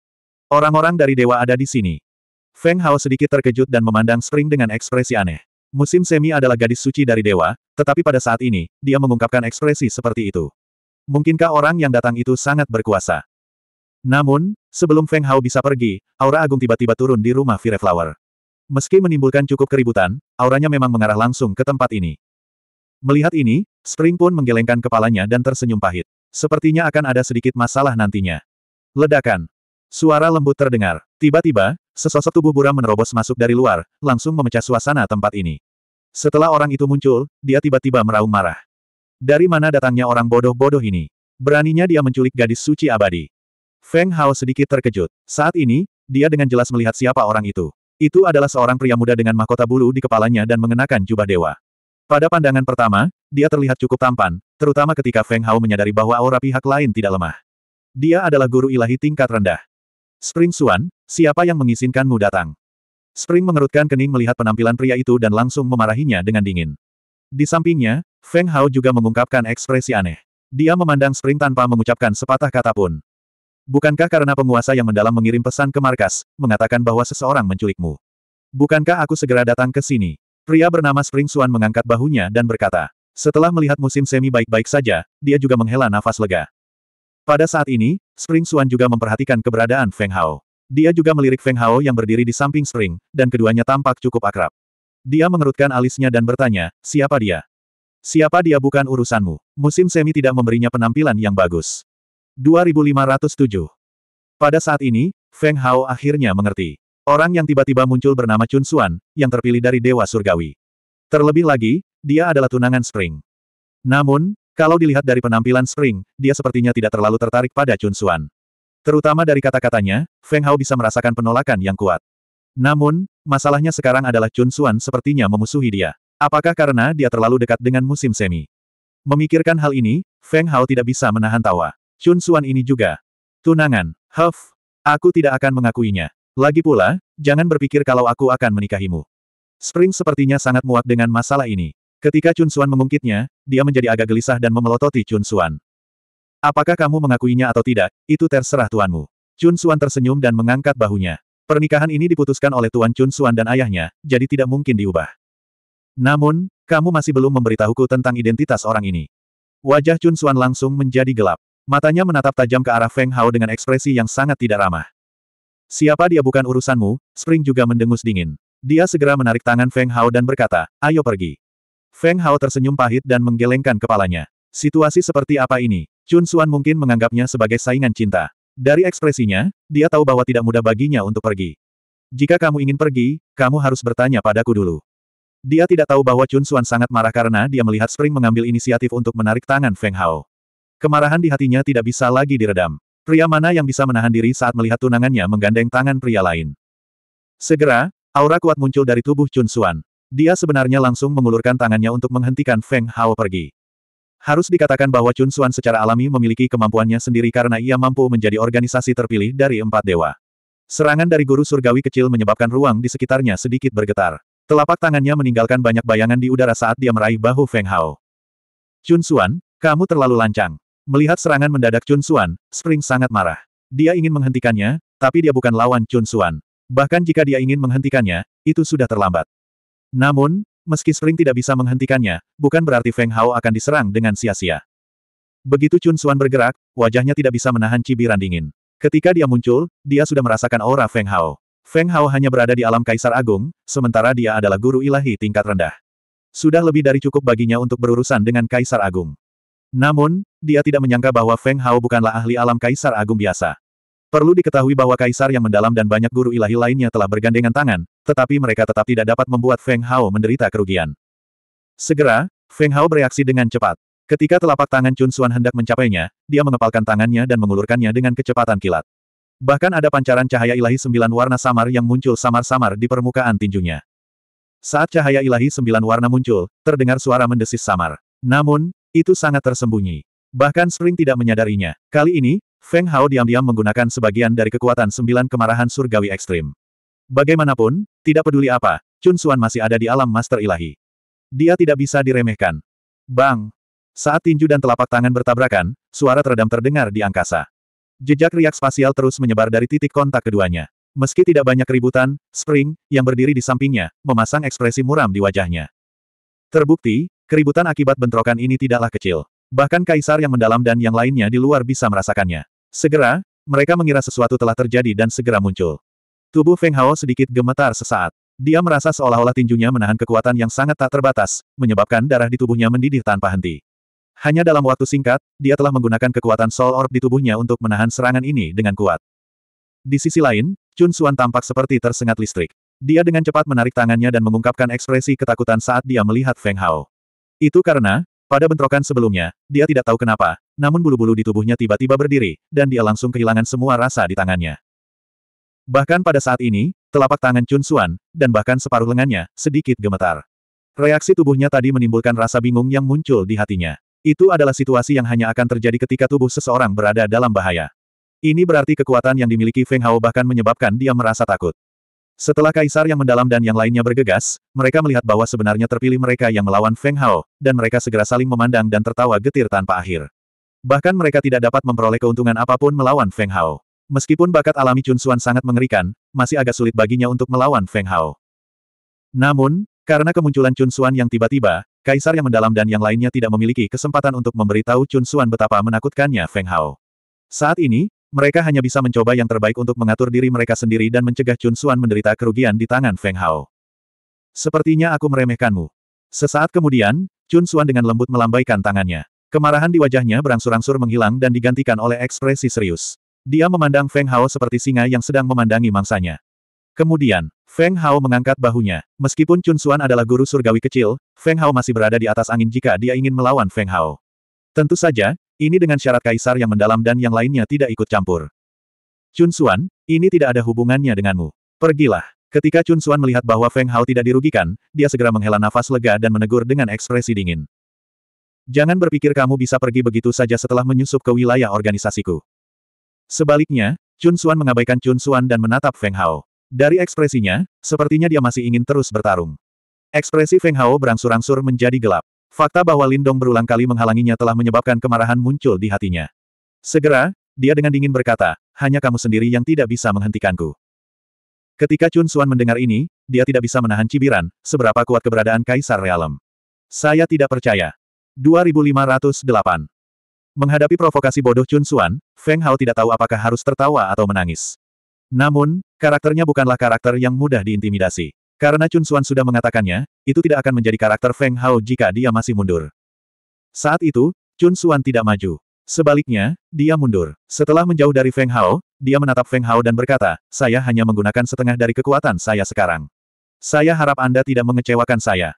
[SPEAKER 1] Orang-orang dari dewa ada di sini. Feng Hao sedikit terkejut dan memandang Spring dengan ekspresi aneh. Musim semi adalah gadis suci dari dewa, tetapi pada saat ini, dia mengungkapkan ekspresi seperti itu. Mungkinkah orang yang datang itu sangat berkuasa? Namun, sebelum Feng Hao bisa pergi, aura agung tiba-tiba turun di rumah Fire Flower. Meski menimbulkan cukup keributan, auranya memang mengarah langsung ke tempat ini. Melihat ini, Spring pun menggelengkan kepalanya dan tersenyum pahit. Sepertinya akan ada sedikit masalah nantinya. Ledakan. Suara lembut terdengar. Tiba-tiba, sesosok tubuh buram menerobos masuk dari luar, langsung memecah suasana tempat ini. Setelah orang itu muncul, dia tiba-tiba meraung marah. Dari mana datangnya orang bodoh-bodoh ini? Beraninya dia menculik gadis suci abadi. Feng Hao sedikit terkejut. Saat ini, dia dengan jelas melihat siapa orang itu. Itu adalah seorang pria muda dengan mahkota bulu di kepalanya dan mengenakan jubah dewa. Pada pandangan pertama, dia terlihat cukup tampan, terutama ketika Feng Hao menyadari bahwa aura pihak lain tidak lemah. Dia adalah guru ilahi tingkat rendah. Spring Suan, siapa yang mengizinkanmu datang? Spring mengerutkan kening melihat penampilan pria itu dan langsung memarahinya dengan dingin. Di sampingnya, Feng Hao juga mengungkapkan ekspresi aneh. Dia memandang Spring tanpa mengucapkan sepatah kata pun. Bukankah karena penguasa yang mendalam mengirim pesan ke markas, mengatakan bahwa seseorang menculikmu? Bukankah aku segera datang ke sini? Pria bernama Spring Suan mengangkat bahunya dan berkata, setelah melihat musim semi baik-baik saja, dia juga menghela nafas lega. Pada saat ini, Spring Suan juga memperhatikan keberadaan Feng Hao. Dia juga melirik Feng Hao yang berdiri di samping Spring, dan keduanya tampak cukup akrab. Dia mengerutkan alisnya dan bertanya, siapa dia? Siapa dia bukan urusanmu. Musim semi tidak memberinya penampilan yang bagus. 2507 Pada saat ini, Feng Hao akhirnya mengerti. Orang yang tiba-tiba muncul bernama Chun Xuan, yang terpilih dari Dewa Surgawi. Terlebih lagi, dia adalah tunangan Spring. Namun, kalau dilihat dari penampilan Spring, dia sepertinya tidak terlalu tertarik pada Chun Xuan. Terutama dari kata-katanya, Feng Hao bisa merasakan penolakan yang kuat. Namun, masalahnya sekarang adalah Chun Xuan sepertinya memusuhi dia. Apakah karena dia terlalu dekat dengan musim semi? Memikirkan hal ini, Feng Hao tidak bisa menahan tawa. Chun Xuan ini juga. Tunangan. Huff. Aku tidak akan mengakuinya. Lagi pula, jangan berpikir kalau aku akan menikahimu. Spring sepertinya sangat muak dengan masalah ini. Ketika Chun Xuan mengungkitnya, dia menjadi agak gelisah dan memelototi Chun Xuan. Apakah kamu mengakuinya atau tidak, itu terserah tuanmu. Chun Xuan tersenyum dan mengangkat bahunya. Pernikahan ini diputuskan oleh Tuan Chun Suan dan ayahnya, jadi tidak mungkin diubah. Namun, kamu masih belum memberitahuku tentang identitas orang ini. Wajah Chun Suan langsung menjadi gelap. Matanya menatap tajam ke arah Feng Hao dengan ekspresi yang sangat tidak ramah. Siapa dia bukan urusanmu, Spring juga mendengus dingin. Dia segera menarik tangan Feng Hao dan berkata, ayo pergi. Feng Hao tersenyum pahit dan menggelengkan kepalanya. Situasi seperti apa ini? Chun Suan mungkin menganggapnya sebagai saingan cinta. Dari ekspresinya, dia tahu bahwa tidak mudah baginya untuk pergi. Jika kamu ingin pergi, kamu harus bertanya padaku dulu. Dia tidak tahu bahwa Chun Xuan sangat marah karena dia melihat Spring mengambil inisiatif untuk menarik tangan Feng Hao. Kemarahan di hatinya tidak bisa lagi diredam. Pria mana yang bisa menahan diri saat melihat tunangannya menggandeng tangan pria lain? Segera, aura kuat muncul dari tubuh Chun Xuan. Dia sebenarnya langsung mengulurkan tangannya untuk menghentikan Feng Hao pergi. Harus dikatakan bahwa Chun Xuan secara alami memiliki kemampuannya sendiri karena ia mampu menjadi organisasi terpilih dari empat dewa. Serangan dari guru surgawi kecil menyebabkan ruang di sekitarnya sedikit bergetar. Telapak tangannya meninggalkan banyak bayangan di udara saat dia meraih bahu Feng Hao. Chun Xuan, kamu terlalu lancang. Melihat serangan mendadak Chun Xuan, Spring sangat marah. Dia ingin menghentikannya, tapi dia bukan lawan Chun Xuan. Bahkan jika dia ingin menghentikannya, itu sudah terlambat. Namun, meski sering tidak bisa menghentikannya, bukan berarti Feng Hao akan diserang dengan sia-sia. Begitu Chun Xuan bergerak, wajahnya tidak bisa menahan cibiran dingin. Ketika dia muncul, dia sudah merasakan aura Feng Hao. Feng Hao hanya berada di alam Kaisar Agung, sementara dia adalah guru ilahi tingkat rendah. Sudah lebih dari cukup baginya untuk berurusan dengan Kaisar Agung. Namun, dia tidak menyangka bahwa Feng Hao bukanlah ahli alam Kaisar Agung biasa. Perlu diketahui bahwa kaisar yang mendalam dan banyak guru ilahi lainnya telah bergandengan tangan, tetapi mereka tetap tidak dapat membuat Feng Hao menderita kerugian. Segera, Feng Hao bereaksi dengan cepat. Ketika telapak tangan Chun Xuan hendak mencapainya, dia mengepalkan tangannya dan mengulurkannya dengan kecepatan kilat. Bahkan ada pancaran cahaya ilahi sembilan warna samar yang muncul samar-samar di permukaan tinjunya. Saat cahaya ilahi sembilan warna muncul, terdengar suara mendesis samar. Namun, itu sangat tersembunyi. Bahkan Spring tidak menyadarinya. Kali ini, Feng Hao diam-diam menggunakan sebagian dari kekuatan sembilan kemarahan surgawi ekstrim. Bagaimanapun, tidak peduli apa, Chun Xuan masih ada di alam master ilahi. Dia tidak bisa diremehkan. Bang! Saat tinju dan telapak tangan bertabrakan, suara teredam terdengar di angkasa. Jejak riak spasial terus menyebar dari titik kontak keduanya. Meski tidak banyak keributan, Spring, yang berdiri di sampingnya, memasang ekspresi muram di wajahnya. Terbukti, keributan akibat bentrokan ini tidaklah kecil. Bahkan kaisar yang mendalam dan yang lainnya di luar bisa merasakannya. Segera, mereka mengira sesuatu telah terjadi dan segera muncul. Tubuh Feng Hao sedikit gemetar sesaat. Dia merasa seolah-olah tinjunya menahan kekuatan yang sangat tak terbatas, menyebabkan darah di tubuhnya mendidih tanpa henti. Hanya dalam waktu singkat, dia telah menggunakan kekuatan Soul Orb di tubuhnya untuk menahan serangan ini dengan kuat. Di sisi lain, Chun Xuan tampak seperti tersengat listrik. Dia dengan cepat menarik tangannya dan mengungkapkan ekspresi ketakutan saat dia melihat Feng Hao. Itu karena, pada bentrokan sebelumnya, dia tidak tahu kenapa, namun bulu-bulu di tubuhnya tiba-tiba berdiri, dan dia langsung kehilangan semua rasa di tangannya. Bahkan pada saat ini, telapak tangan Chun Suan, dan bahkan separuh lengannya, sedikit gemetar. Reaksi tubuhnya tadi menimbulkan rasa bingung yang muncul di hatinya. Itu adalah situasi yang hanya akan terjadi ketika tubuh seseorang berada dalam bahaya. Ini berarti kekuatan yang dimiliki Feng Hao bahkan menyebabkan dia merasa takut. Setelah kaisar yang mendalam dan yang lainnya bergegas, mereka melihat bahwa sebenarnya terpilih mereka yang melawan Feng Hao, dan mereka segera saling memandang dan tertawa getir tanpa akhir. Bahkan mereka tidak dapat memperoleh keuntungan apapun melawan Feng Hao. Meskipun bakat alami Chun Xuan sangat mengerikan, masih agak sulit baginya untuk melawan Feng Hao. Namun, karena kemunculan Chun Xuan yang tiba-tiba, kaisar yang mendalam dan yang lainnya tidak memiliki kesempatan untuk memberitahu Chun Xuan betapa menakutkannya Feng Hao. Saat ini, mereka hanya bisa mencoba yang terbaik untuk mengatur diri mereka sendiri dan mencegah Chun Xuan menderita kerugian di tangan Feng Hao. Sepertinya aku meremehkanmu. Sesaat kemudian, Chun Xuan dengan lembut melambaikan tangannya. Kemarahan di wajahnya berangsur-angsur menghilang dan digantikan oleh ekspresi serius. Dia memandang Feng Hao seperti singa yang sedang memandangi mangsanya. Kemudian, Feng Hao mengangkat bahunya. Meskipun Chun Xuan adalah guru surgawi kecil, Feng Hao masih berada di atas angin jika dia ingin melawan Feng Hao. Tentu saja, ini dengan syarat kaisar yang mendalam dan yang lainnya tidak ikut campur. Chun Xuan, ini tidak ada hubungannya denganmu. Pergilah. Ketika Chun Xuan melihat bahwa Feng Hao tidak dirugikan, dia segera menghela nafas lega dan menegur dengan ekspresi dingin. Jangan berpikir kamu bisa pergi begitu saja setelah menyusup ke wilayah organisasiku. Sebaliknya, Chun Xuan mengabaikan Chun Xuan dan menatap Feng Hao. Dari ekspresinya, sepertinya dia masih ingin terus bertarung. Ekspresi Feng Hao berangsur-angsur menjadi gelap. Fakta bahwa Lindong berulang kali menghalanginya telah menyebabkan kemarahan muncul di hatinya. Segera, dia dengan dingin berkata, hanya kamu sendiri yang tidak bisa menghentikanku. Ketika Chun Suan mendengar ini, dia tidak bisa menahan cibiran, seberapa kuat keberadaan Kaisar Realem. Saya tidak percaya. 2508 Menghadapi provokasi bodoh Chun Suan, Feng Hao tidak tahu apakah harus tertawa atau menangis. Namun, karakternya bukanlah karakter yang mudah diintimidasi. Karena Chun Xuan sudah mengatakannya, itu tidak akan menjadi karakter Feng Hao jika dia masih mundur. Saat itu, Chun Xuan tidak maju. Sebaliknya, dia mundur. Setelah menjauh dari Feng Hao, dia menatap Feng Hao dan berkata, saya hanya menggunakan setengah dari kekuatan saya sekarang. Saya harap Anda tidak mengecewakan saya.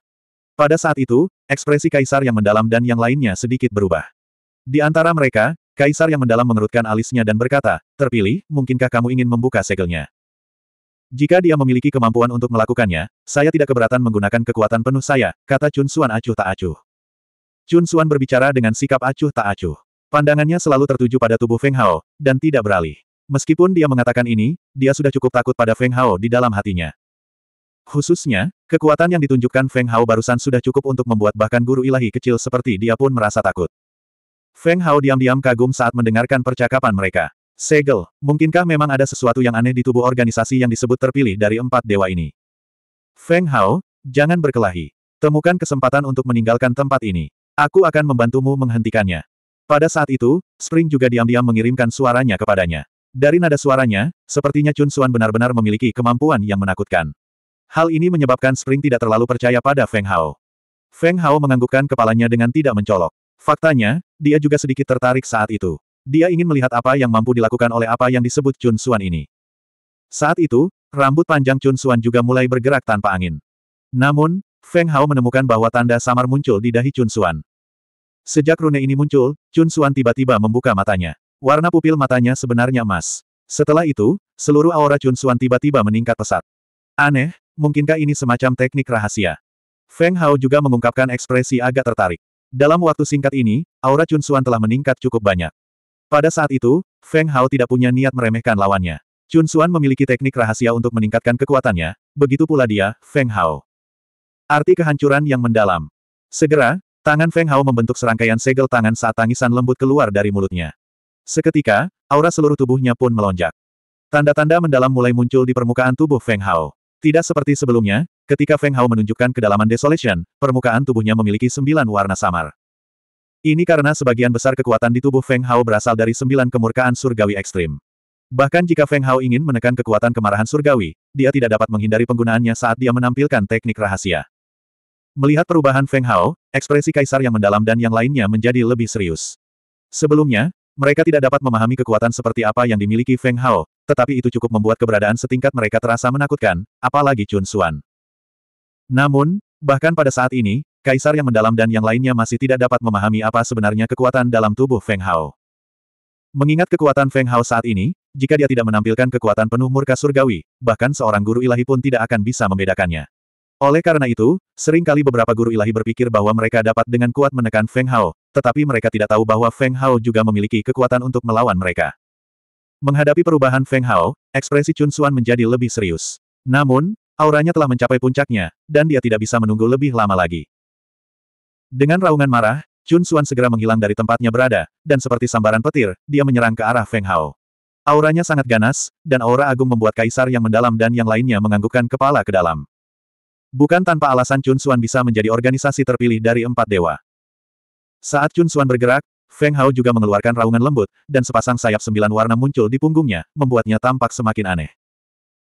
[SPEAKER 1] Pada saat itu, ekspresi Kaisar yang mendalam dan yang lainnya sedikit berubah. Di antara mereka, Kaisar yang mendalam mengerutkan alisnya dan berkata, terpilih, mungkinkah kamu ingin membuka segelnya? Jika dia memiliki kemampuan untuk melakukannya, saya tidak keberatan menggunakan kekuatan penuh saya, kata Chun Suan acuh tak acuh. Chun Suan berbicara dengan sikap acuh tak acuh. Pandangannya selalu tertuju pada tubuh Feng Hao, dan tidak beralih. Meskipun dia mengatakan ini, dia sudah cukup takut pada Feng Hao di dalam hatinya. Khususnya, kekuatan yang ditunjukkan Feng Hao barusan sudah cukup untuk membuat bahkan guru ilahi kecil seperti dia pun merasa takut. Feng Hao diam-diam kagum saat mendengarkan percakapan mereka. Segel, mungkinkah memang ada sesuatu yang aneh di tubuh organisasi yang disebut terpilih dari empat dewa ini? Feng Hao, jangan berkelahi. Temukan kesempatan untuk meninggalkan tempat ini. Aku akan membantumu menghentikannya. Pada saat itu, Spring juga diam-diam mengirimkan suaranya kepadanya. Dari nada suaranya, sepertinya Chun Xuan benar-benar memiliki kemampuan yang menakutkan. Hal ini menyebabkan Spring tidak terlalu percaya pada Feng Hao. Feng Hao menganggukkan kepalanya dengan tidak mencolok. Faktanya, dia juga sedikit tertarik saat itu. Dia ingin melihat apa yang mampu dilakukan oleh apa yang disebut Chun Suan ini. Saat itu, rambut panjang Chun Suan juga mulai bergerak tanpa angin. Namun, Feng Hao menemukan bahwa tanda samar muncul di dahi Chun Suan. Sejak rune ini muncul, Chun Suan tiba-tiba membuka matanya. Warna pupil matanya sebenarnya emas. Setelah itu, seluruh aura Chun Suan tiba-tiba meningkat pesat. Aneh, mungkinkah ini semacam teknik rahasia? Feng Hao juga mengungkapkan ekspresi agak tertarik. Dalam waktu singkat ini, aura Chun Suan telah meningkat cukup banyak. Pada saat itu, Feng Hao tidak punya niat meremehkan lawannya. Chun Xuan memiliki teknik rahasia untuk meningkatkan kekuatannya, begitu pula dia, Feng Hao. Arti kehancuran yang mendalam. Segera, tangan Feng Hao membentuk serangkaian segel tangan saat tangisan lembut keluar dari mulutnya. Seketika, aura seluruh tubuhnya pun melonjak. Tanda-tanda mendalam mulai muncul di permukaan tubuh Feng Hao. Tidak seperti sebelumnya, ketika Feng Hao menunjukkan kedalaman desolation, permukaan tubuhnya memiliki sembilan warna samar. Ini karena sebagian besar kekuatan di tubuh Feng Hao berasal dari sembilan kemurkaan surgawi ekstrim. Bahkan jika Feng Hao ingin menekan kekuatan kemarahan surgawi, dia tidak dapat menghindari penggunaannya saat dia menampilkan teknik rahasia. Melihat perubahan Feng Hao, ekspresi kaisar yang mendalam dan yang lainnya menjadi lebih serius. Sebelumnya, mereka tidak dapat memahami kekuatan seperti apa yang dimiliki Feng Hao, tetapi itu cukup membuat keberadaan setingkat mereka terasa menakutkan, apalagi Chun Xuan. Namun, bahkan pada saat ini, Kaisar yang mendalam dan yang lainnya masih tidak dapat memahami apa sebenarnya kekuatan dalam tubuh Feng Hao. Mengingat kekuatan Feng Hao saat ini, jika dia tidak menampilkan kekuatan penuh murka surgawi, bahkan seorang guru ilahi pun tidak akan bisa membedakannya. Oleh karena itu, seringkali beberapa guru ilahi berpikir bahwa mereka dapat dengan kuat menekan Feng Hao, tetapi mereka tidak tahu bahwa Feng Hao juga memiliki kekuatan untuk melawan mereka. Menghadapi perubahan Feng Hao, ekspresi Chun Xuan menjadi lebih serius. Namun, auranya telah mencapai puncaknya, dan dia tidak bisa menunggu lebih lama lagi. Dengan raungan marah, Chun Xuan segera menghilang dari tempatnya berada, dan seperti sambaran petir, dia menyerang ke arah Feng Hao. Auranya sangat ganas, dan aura agung membuat kaisar yang mendalam dan yang lainnya menganggukkan kepala ke dalam. Bukan tanpa alasan Chun Xuan bisa menjadi organisasi terpilih dari empat dewa. Saat Chun Xuan bergerak, Feng Hao juga mengeluarkan raungan lembut, dan sepasang sayap sembilan warna muncul di punggungnya, membuatnya tampak semakin aneh.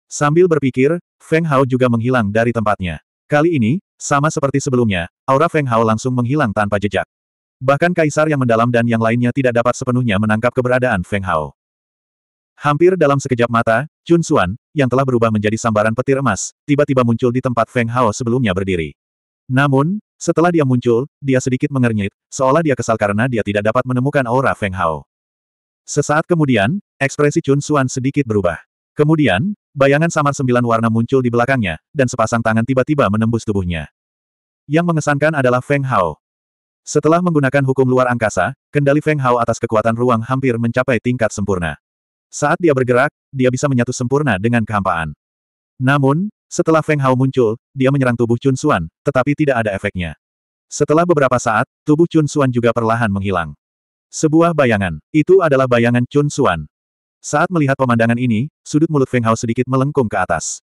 [SPEAKER 1] Sambil berpikir, Feng Hao juga menghilang dari tempatnya. Kali ini, sama seperti sebelumnya, aura Feng Hao langsung menghilang tanpa jejak. Bahkan kaisar yang mendalam dan yang lainnya tidak dapat sepenuhnya menangkap keberadaan Feng Hao. Hampir dalam sekejap mata, Chun Xuan, yang telah berubah menjadi sambaran petir emas, tiba-tiba muncul di tempat Feng Hao sebelumnya berdiri. Namun, setelah dia muncul, dia sedikit mengernyit, seolah dia kesal karena dia tidak dapat menemukan aura Feng Hao. Sesaat kemudian, ekspresi Chun Xuan sedikit berubah. Kemudian, Bayangan samar sembilan warna muncul di belakangnya, dan sepasang tangan tiba-tiba menembus tubuhnya. Yang mengesankan adalah Feng Hao. Setelah menggunakan hukum luar angkasa, kendali Feng Hao atas kekuatan ruang hampir mencapai tingkat sempurna. Saat dia bergerak, dia bisa menyatu sempurna dengan kehampaan. Namun, setelah Feng Hao muncul, dia menyerang tubuh Chun Xuan, tetapi tidak ada efeknya. Setelah beberapa saat, tubuh Chun Xuan juga perlahan menghilang. Sebuah bayangan. Itu adalah bayangan Chun Xuan. Saat melihat pemandangan ini, sudut mulut Feng Hao sedikit melengkung ke atas.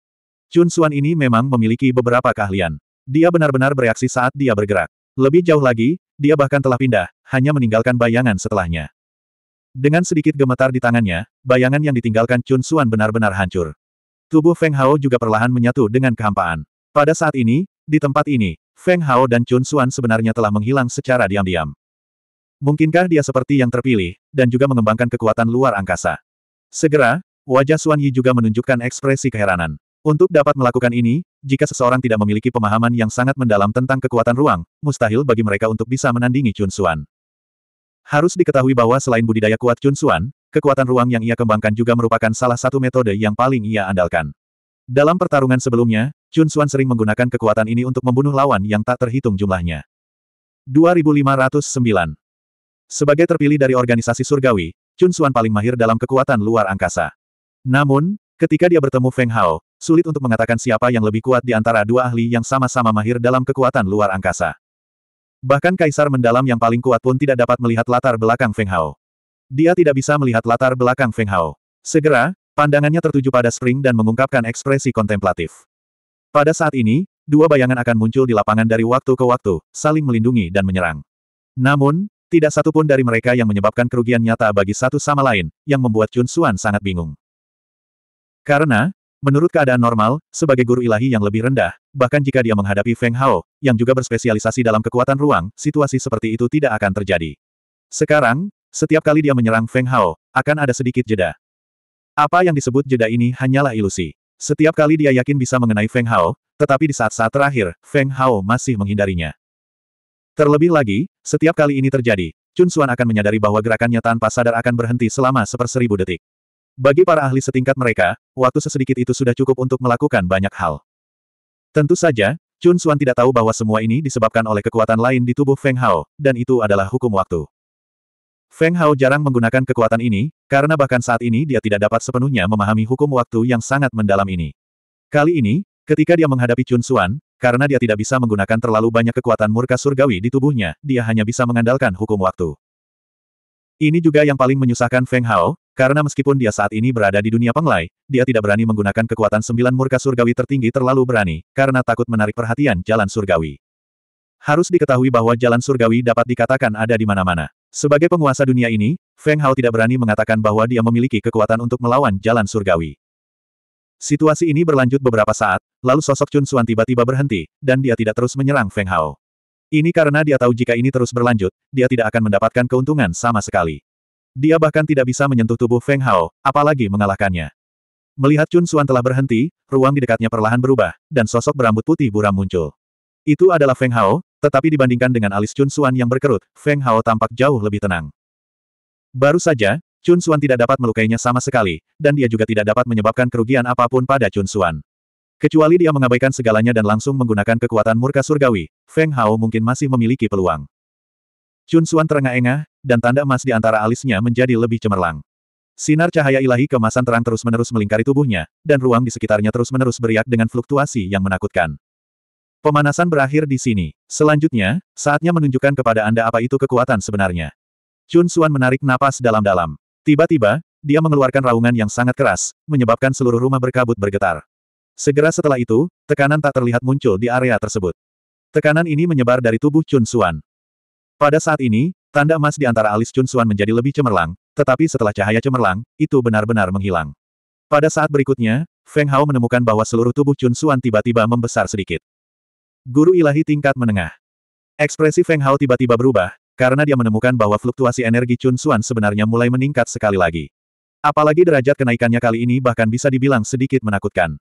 [SPEAKER 1] Chun Xuan ini memang memiliki beberapa keahlian. Dia benar-benar bereaksi saat dia bergerak. Lebih jauh lagi, dia bahkan telah pindah, hanya meninggalkan bayangan setelahnya. Dengan sedikit gemetar di tangannya, bayangan yang ditinggalkan Chun Xuan benar-benar hancur. Tubuh Feng Hao juga perlahan menyatu dengan kehampaan. Pada saat ini, di tempat ini, Feng Hao dan Chun Xuan sebenarnya telah menghilang secara diam-diam. Mungkinkah dia seperti yang terpilih, dan juga mengembangkan kekuatan luar angkasa? Segera, wajah Suan Yi juga menunjukkan ekspresi keheranan. Untuk dapat melakukan ini, jika seseorang tidak memiliki pemahaman yang sangat mendalam tentang kekuatan ruang, mustahil bagi mereka untuk bisa menandingi Chun Suan. Harus diketahui bahwa selain budidaya kuat Chun Suan, kekuatan ruang yang ia kembangkan juga merupakan salah satu metode yang paling ia andalkan. Dalam pertarungan sebelumnya, Chun Suan sering menggunakan kekuatan ini untuk membunuh lawan yang tak terhitung jumlahnya. 2509 Sebagai terpilih dari organisasi surgawi, Chun Xuan paling mahir dalam kekuatan luar angkasa. Namun, ketika dia bertemu Feng Hao, sulit untuk mengatakan siapa yang lebih kuat di antara dua ahli yang sama-sama mahir dalam kekuatan luar angkasa. Bahkan kaisar mendalam yang paling kuat pun tidak dapat melihat latar belakang Feng Hao. Dia tidak bisa melihat latar belakang Feng Hao. Segera, pandangannya tertuju pada Spring dan mengungkapkan ekspresi kontemplatif. Pada saat ini, dua bayangan akan muncul di lapangan dari waktu ke waktu, saling melindungi dan menyerang. Namun, tidak satupun dari mereka yang menyebabkan kerugian nyata bagi satu sama lain, yang membuat Chun Xuan sangat bingung. Karena, menurut keadaan normal, sebagai guru ilahi yang lebih rendah, bahkan jika dia menghadapi Feng Hao, yang juga berspesialisasi dalam kekuatan ruang, situasi seperti itu tidak akan terjadi. Sekarang, setiap kali dia menyerang Feng Hao, akan ada sedikit jeda. Apa yang disebut jeda ini hanyalah ilusi. Setiap kali dia yakin bisa mengenai Feng Hao, tetapi di saat-saat terakhir, Feng Hao masih menghindarinya. Terlebih lagi, setiap kali ini terjadi, Chun Xuan akan menyadari bahwa gerakannya tanpa sadar akan berhenti selama seperseribu detik. Bagi para ahli setingkat mereka, waktu sesedikit itu sudah cukup untuk melakukan banyak hal. Tentu saja, Chun Xuan tidak tahu bahwa semua ini disebabkan oleh kekuatan lain di tubuh Feng Hao, dan itu adalah hukum waktu. Feng Hao jarang menggunakan kekuatan ini, karena bahkan saat ini dia tidak dapat sepenuhnya memahami hukum waktu yang sangat mendalam ini. Kali ini, ketika dia menghadapi Chun Xuan, karena dia tidak bisa menggunakan terlalu banyak kekuatan murka surgawi di tubuhnya, dia hanya bisa mengandalkan hukum waktu. Ini juga yang paling menyusahkan Feng Hao, karena meskipun dia saat ini berada di dunia penglai, dia tidak berani menggunakan kekuatan sembilan murka surgawi tertinggi terlalu berani, karena takut menarik perhatian jalan surgawi. Harus diketahui bahwa jalan surgawi dapat dikatakan ada di mana-mana. Sebagai penguasa dunia ini, Feng Hao tidak berani mengatakan bahwa dia memiliki kekuatan untuk melawan jalan surgawi. Situasi ini berlanjut beberapa saat, lalu sosok Chun Suan tiba-tiba berhenti, dan dia tidak terus menyerang Feng Hao. Ini karena dia tahu jika ini terus berlanjut, dia tidak akan mendapatkan keuntungan sama sekali. Dia bahkan tidak bisa menyentuh tubuh Feng Hao, apalagi mengalahkannya. Melihat Chun Suan telah berhenti, ruang di dekatnya perlahan berubah, dan sosok berambut putih buram muncul. Itu adalah Feng Hao, tetapi dibandingkan dengan alis Chun Suan yang berkerut, Feng Hao tampak jauh lebih tenang. Baru saja, Chun Xuan tidak dapat melukainya sama sekali, dan dia juga tidak dapat menyebabkan kerugian apapun pada Chun Xuan. Kecuali dia mengabaikan segalanya dan langsung menggunakan kekuatan murka surgawi, Feng Hao mungkin masih memiliki peluang. Chun Xuan terengah-engah, dan tanda emas di antara alisnya menjadi lebih cemerlang. Sinar cahaya ilahi kemasan terang terus-menerus melingkari tubuhnya, dan ruang di sekitarnya terus-menerus beriak dengan fluktuasi yang menakutkan. Pemanasan berakhir di sini. Selanjutnya, saatnya menunjukkan kepada Anda apa itu kekuatan sebenarnya. Chun Xuan menarik napas dalam-dalam. Tiba-tiba, dia mengeluarkan raungan yang sangat keras, menyebabkan seluruh rumah berkabut bergetar. Segera setelah itu, tekanan tak terlihat muncul di area tersebut. Tekanan ini menyebar dari tubuh Chun Suan. Pada saat ini, tanda emas di antara alis Chun Suan menjadi lebih cemerlang, tetapi setelah cahaya cemerlang, itu benar-benar menghilang. Pada saat berikutnya, Feng Hao menemukan bahwa seluruh tubuh Chun Suan tiba-tiba membesar sedikit. Guru ilahi tingkat menengah. Ekspresi Feng Hao tiba-tiba berubah, karena dia menemukan bahwa fluktuasi energi Chun Xuan sebenarnya mulai meningkat sekali lagi. Apalagi derajat kenaikannya kali ini bahkan bisa dibilang sedikit menakutkan.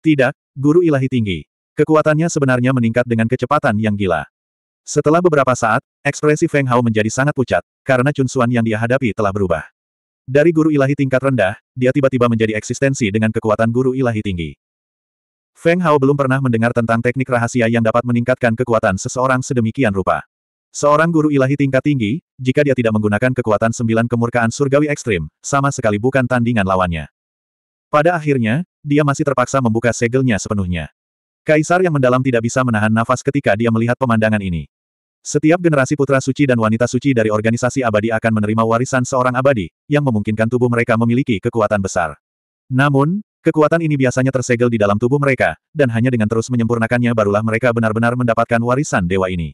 [SPEAKER 1] Tidak, guru ilahi tinggi. Kekuatannya sebenarnya meningkat dengan kecepatan yang gila. Setelah beberapa saat, ekspresi Feng Hao menjadi sangat pucat, karena Chun Xuan yang dia hadapi telah berubah. Dari guru ilahi tingkat rendah, dia tiba-tiba menjadi eksistensi dengan kekuatan guru ilahi tinggi. Feng Hao belum pernah mendengar tentang teknik rahasia yang dapat meningkatkan kekuatan seseorang sedemikian rupa. Seorang guru ilahi tingkat tinggi, jika dia tidak menggunakan kekuatan sembilan kemurkaan surgawi ekstrim, sama sekali bukan tandingan lawannya. Pada akhirnya, dia masih terpaksa membuka segelnya sepenuhnya. Kaisar yang mendalam tidak bisa menahan nafas ketika dia melihat pemandangan ini. Setiap generasi putra suci dan wanita suci dari organisasi abadi akan menerima warisan seorang abadi, yang memungkinkan tubuh mereka memiliki kekuatan besar. Namun, kekuatan ini biasanya tersegel di dalam tubuh mereka, dan hanya dengan terus menyempurnakannya barulah mereka benar-benar mendapatkan warisan dewa ini.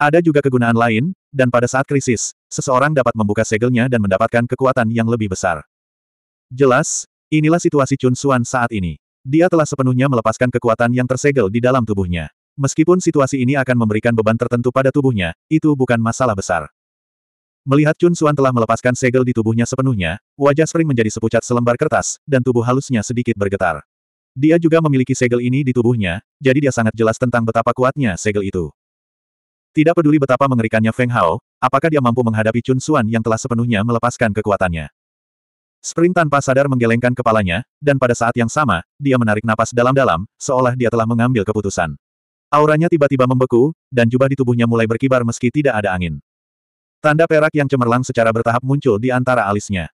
[SPEAKER 1] Ada juga kegunaan lain, dan pada saat krisis, seseorang dapat membuka segelnya dan mendapatkan kekuatan yang lebih besar. Jelas, inilah situasi Chun Suan saat ini. Dia telah sepenuhnya melepaskan kekuatan yang tersegel di dalam tubuhnya. Meskipun situasi ini akan memberikan beban tertentu pada tubuhnya, itu bukan masalah besar. Melihat Chun Suan telah melepaskan segel di tubuhnya sepenuhnya, wajah Spring menjadi sepucat selembar kertas, dan tubuh halusnya sedikit bergetar. Dia juga memiliki segel ini di tubuhnya, jadi dia sangat jelas tentang betapa kuatnya segel itu. Tidak peduli betapa mengerikannya Feng Hao, apakah dia mampu menghadapi Chun Xuan yang telah sepenuhnya melepaskan kekuatannya. Spring tanpa sadar menggelengkan kepalanya, dan pada saat yang sama, dia menarik napas dalam-dalam, seolah dia telah mengambil keputusan. Auranya tiba-tiba membeku, dan jubah di tubuhnya mulai berkibar meski tidak ada angin. Tanda perak yang cemerlang secara bertahap muncul di antara alisnya.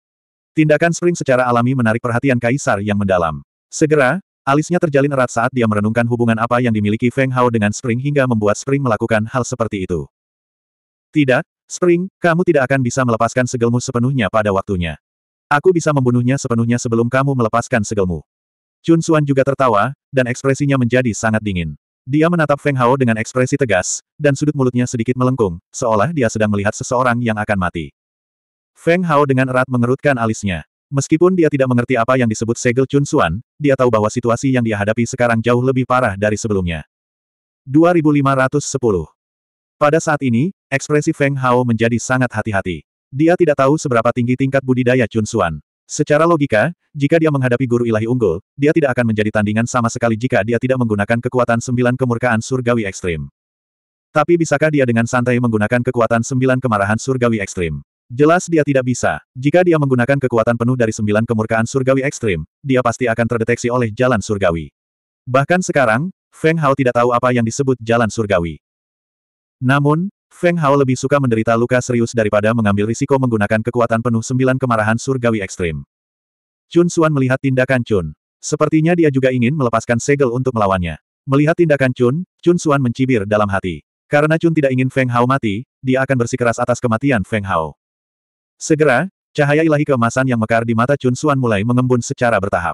[SPEAKER 1] Tindakan Spring secara alami menarik perhatian Kaisar yang mendalam. Segera, Alisnya terjalin erat saat dia merenungkan hubungan apa yang dimiliki Feng Hao dengan Spring hingga membuat Spring melakukan hal seperti itu. Tidak, Spring, kamu tidak akan bisa melepaskan segelmu sepenuhnya pada waktunya. Aku bisa membunuhnya sepenuhnya sebelum kamu melepaskan segelmu. Chun Xuan juga tertawa, dan ekspresinya menjadi sangat dingin. Dia menatap Feng Hao dengan ekspresi tegas, dan sudut mulutnya sedikit melengkung, seolah dia sedang melihat seseorang yang akan mati. Feng Hao dengan erat mengerutkan alisnya. Meskipun dia tidak mengerti apa yang disebut segel Chun Xuan, dia tahu bahwa situasi yang dia hadapi sekarang jauh lebih parah dari sebelumnya. 2510 Pada saat ini, ekspresi Feng Hao menjadi sangat hati-hati. Dia tidak tahu seberapa tinggi tingkat budidaya Chun Xuan. Secara logika, jika dia menghadapi guru ilahi unggul, dia tidak akan menjadi tandingan sama sekali jika dia tidak menggunakan kekuatan sembilan kemurkaan surgawi ekstrim. Tapi bisakah dia dengan santai menggunakan kekuatan sembilan kemarahan surgawi ekstrim? Jelas dia tidak bisa. Jika dia menggunakan kekuatan penuh dari sembilan kemurkaan surgawi ekstrim, dia pasti akan terdeteksi oleh jalan surgawi. Bahkan sekarang, Feng Hao tidak tahu apa yang disebut jalan surgawi. Namun, Feng Hao lebih suka menderita luka serius daripada mengambil risiko menggunakan kekuatan penuh sembilan kemarahan surgawi ekstrim. Chun Xuan melihat tindakan Chun. Sepertinya dia juga ingin melepaskan segel untuk melawannya. Melihat tindakan Chun, Chun Xuan mencibir dalam hati. Karena Chun tidak ingin Feng Hao mati, dia akan bersikeras atas kematian Feng Hao. Segera, cahaya ilahi keemasan yang mekar di mata Chun Suan mulai mengembun secara bertahap.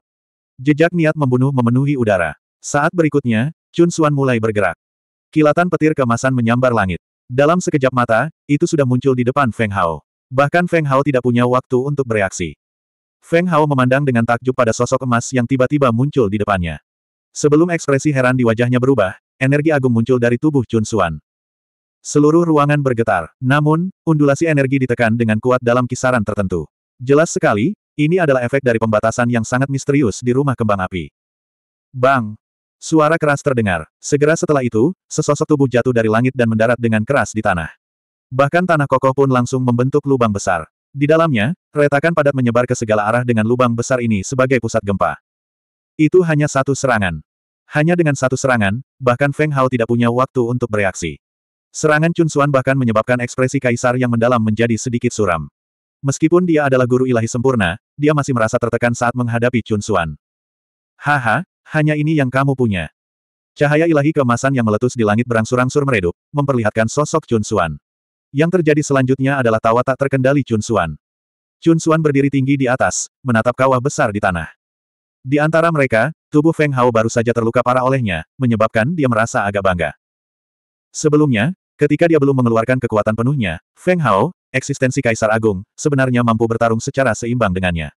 [SPEAKER 1] Jejak niat membunuh memenuhi udara. Saat berikutnya, Chun Suan mulai bergerak. Kilatan petir keemasan menyambar langit. Dalam sekejap mata, itu sudah muncul di depan Feng Hao. Bahkan Feng Hao tidak punya waktu untuk bereaksi. Feng Hao memandang dengan takjub pada sosok emas yang tiba-tiba muncul di depannya. Sebelum ekspresi heran di wajahnya berubah, energi agung muncul dari tubuh Chun Suan. Seluruh ruangan bergetar, namun, undulasi energi ditekan dengan kuat dalam kisaran tertentu. Jelas sekali, ini adalah efek dari pembatasan yang sangat misterius di rumah kembang api. Bang! Suara keras terdengar. Segera setelah itu, sesosok tubuh jatuh dari langit dan mendarat dengan keras di tanah. Bahkan tanah kokoh pun langsung membentuk lubang besar. Di dalamnya, retakan padat menyebar ke segala arah dengan lubang besar ini sebagai pusat gempa. Itu hanya satu serangan. Hanya dengan satu serangan, bahkan Feng Hao tidak punya waktu untuk bereaksi. Serangan Chun Xuan bahkan menyebabkan ekspresi kaisar yang mendalam menjadi sedikit suram. Meskipun dia adalah guru ilahi sempurna, dia masih merasa tertekan saat menghadapi Chun Xuan. Haha, hanya ini yang kamu punya. Cahaya ilahi kemasan yang meletus di langit berangsur-angsur meredup, memperlihatkan sosok Chun Xuan. Yang terjadi selanjutnya adalah tawa tak terkendali Chun Chun Xuan berdiri tinggi di atas, menatap kawah besar di tanah. Di antara mereka, tubuh Feng Hao baru saja terluka parah olehnya, menyebabkan dia merasa agak bangga. Sebelumnya, Ketika dia belum mengeluarkan kekuatan penuhnya, Feng Hao, eksistensi Kaisar Agung, sebenarnya mampu bertarung secara seimbang dengannya.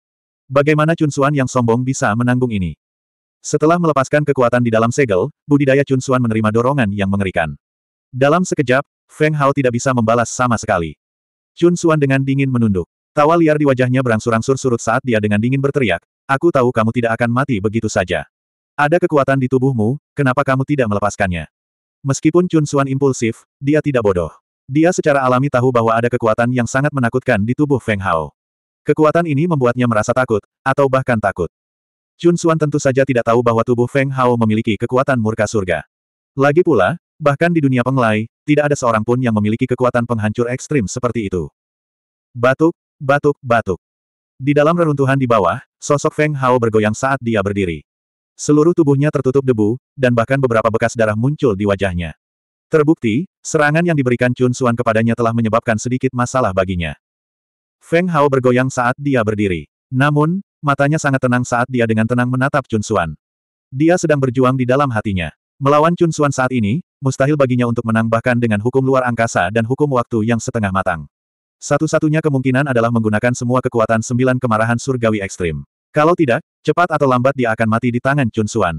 [SPEAKER 1] Bagaimana Chun Xuan yang sombong bisa menanggung ini? Setelah melepaskan kekuatan di dalam segel, budidaya Chun Xuan menerima dorongan yang mengerikan. Dalam sekejap, Feng Hao tidak bisa membalas sama sekali. Chun Xuan dengan dingin menunduk. Tawa liar di wajahnya berangsur-angsur surut saat dia dengan dingin berteriak, Aku tahu kamu tidak akan mati begitu saja. Ada kekuatan di tubuhmu, kenapa kamu tidak melepaskannya? Meskipun Chun Xuan impulsif, dia tidak bodoh. Dia secara alami tahu bahwa ada kekuatan yang sangat menakutkan di tubuh Feng Hao. Kekuatan ini membuatnya merasa takut, atau bahkan takut. Chun Xuan tentu saja tidak tahu bahwa tubuh Feng Hao memiliki kekuatan murka surga. Lagi pula, bahkan di dunia penglai, tidak ada seorang pun yang memiliki kekuatan penghancur ekstrim seperti itu. Batuk, batuk, batuk. Di dalam reruntuhan di bawah, sosok Feng Hao bergoyang saat dia berdiri. Seluruh tubuhnya tertutup debu, dan bahkan beberapa bekas darah muncul di wajahnya. Terbukti, serangan yang diberikan Chun Suan kepadanya telah menyebabkan sedikit masalah baginya. Feng Hao bergoyang saat dia berdiri. Namun, matanya sangat tenang saat dia dengan tenang menatap Chun Suan. Dia sedang berjuang di dalam hatinya. Melawan Chun Suan saat ini, mustahil baginya untuk menang bahkan dengan hukum luar angkasa dan hukum waktu yang setengah matang. Satu-satunya kemungkinan adalah menggunakan semua kekuatan sembilan kemarahan surgawi ekstrim. Kalau tidak, Cepat atau lambat dia akan mati di tangan Chun Xuan.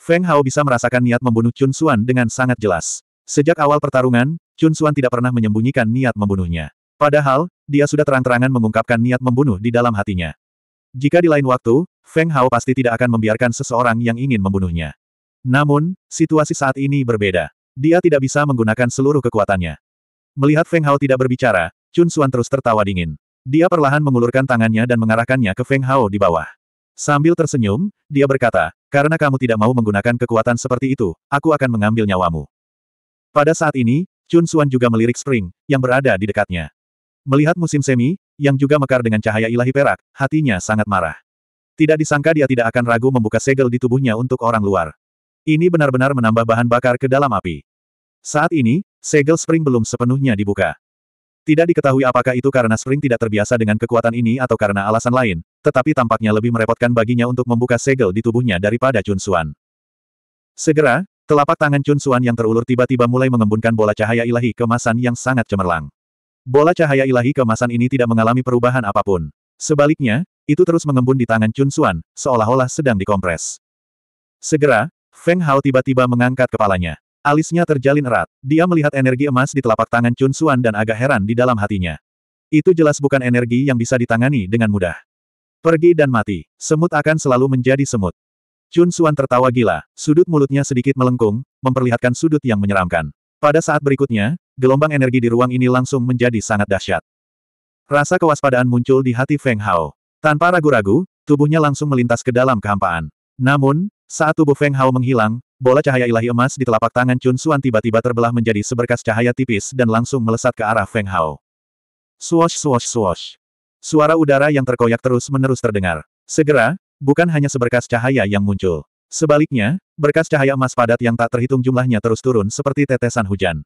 [SPEAKER 1] Feng Hao bisa merasakan niat membunuh Chun Xuan dengan sangat jelas. Sejak awal pertarungan, Chun Xuan tidak pernah menyembunyikan niat membunuhnya. Padahal, dia sudah terang-terangan mengungkapkan niat membunuh di dalam hatinya. Jika di lain waktu, Feng Hao pasti tidak akan membiarkan seseorang yang ingin membunuhnya. Namun, situasi saat ini berbeda. Dia tidak bisa menggunakan seluruh kekuatannya. Melihat Feng Hao tidak berbicara, Chun Xuan terus tertawa dingin. Dia perlahan mengulurkan tangannya dan mengarahkannya ke Feng Hao di bawah. Sambil tersenyum, dia berkata, karena kamu tidak mau menggunakan kekuatan seperti itu, aku akan mengambil nyawamu. Pada saat ini, Chun Suan juga melirik Spring, yang berada di dekatnya. Melihat musim semi, yang juga mekar dengan cahaya ilahi perak, hatinya sangat marah. Tidak disangka dia tidak akan ragu membuka segel di tubuhnya untuk orang luar. Ini benar-benar menambah bahan bakar ke dalam api. Saat ini, segel Spring belum sepenuhnya dibuka. Tidak diketahui apakah itu karena Spring tidak terbiasa dengan kekuatan ini atau karena alasan lain, tetapi tampaknya lebih merepotkan baginya untuk membuka segel di tubuhnya daripada Chun Suan. Segera, telapak tangan Chun Suan yang terulur tiba-tiba mulai mengembunkan bola cahaya ilahi kemasan yang sangat cemerlang. Bola cahaya ilahi kemasan ini tidak mengalami perubahan apapun. Sebaliknya, itu terus mengembun di tangan Chun Suan, seolah-olah sedang dikompres. Segera, Feng Hao tiba-tiba mengangkat kepalanya. Alisnya terjalin erat. Dia melihat energi emas di telapak tangan Chun Suan dan agak heran di dalam hatinya. Itu jelas bukan energi yang bisa ditangani dengan mudah. Pergi dan mati. Semut akan selalu menjadi semut. Chun Suan tertawa gila, sudut mulutnya sedikit melengkung, memperlihatkan sudut yang menyeramkan. Pada saat berikutnya, gelombang energi di ruang ini langsung menjadi sangat dahsyat. Rasa kewaspadaan muncul di hati Feng Hao. Tanpa ragu-ragu, tubuhnya langsung melintas ke dalam kehampaan. Namun, saat tubuh Feng Hao menghilang, Bola cahaya ilahi emas di telapak tangan Chun Suan tiba-tiba terbelah menjadi seberkas cahaya tipis dan langsung melesat ke arah Feng Hao. Swash swash swash. Suara udara yang terkoyak terus-menerus terdengar. Segera, bukan hanya seberkas cahaya yang muncul. Sebaliknya, berkas cahaya emas padat yang tak terhitung jumlahnya terus turun seperti tetesan hujan.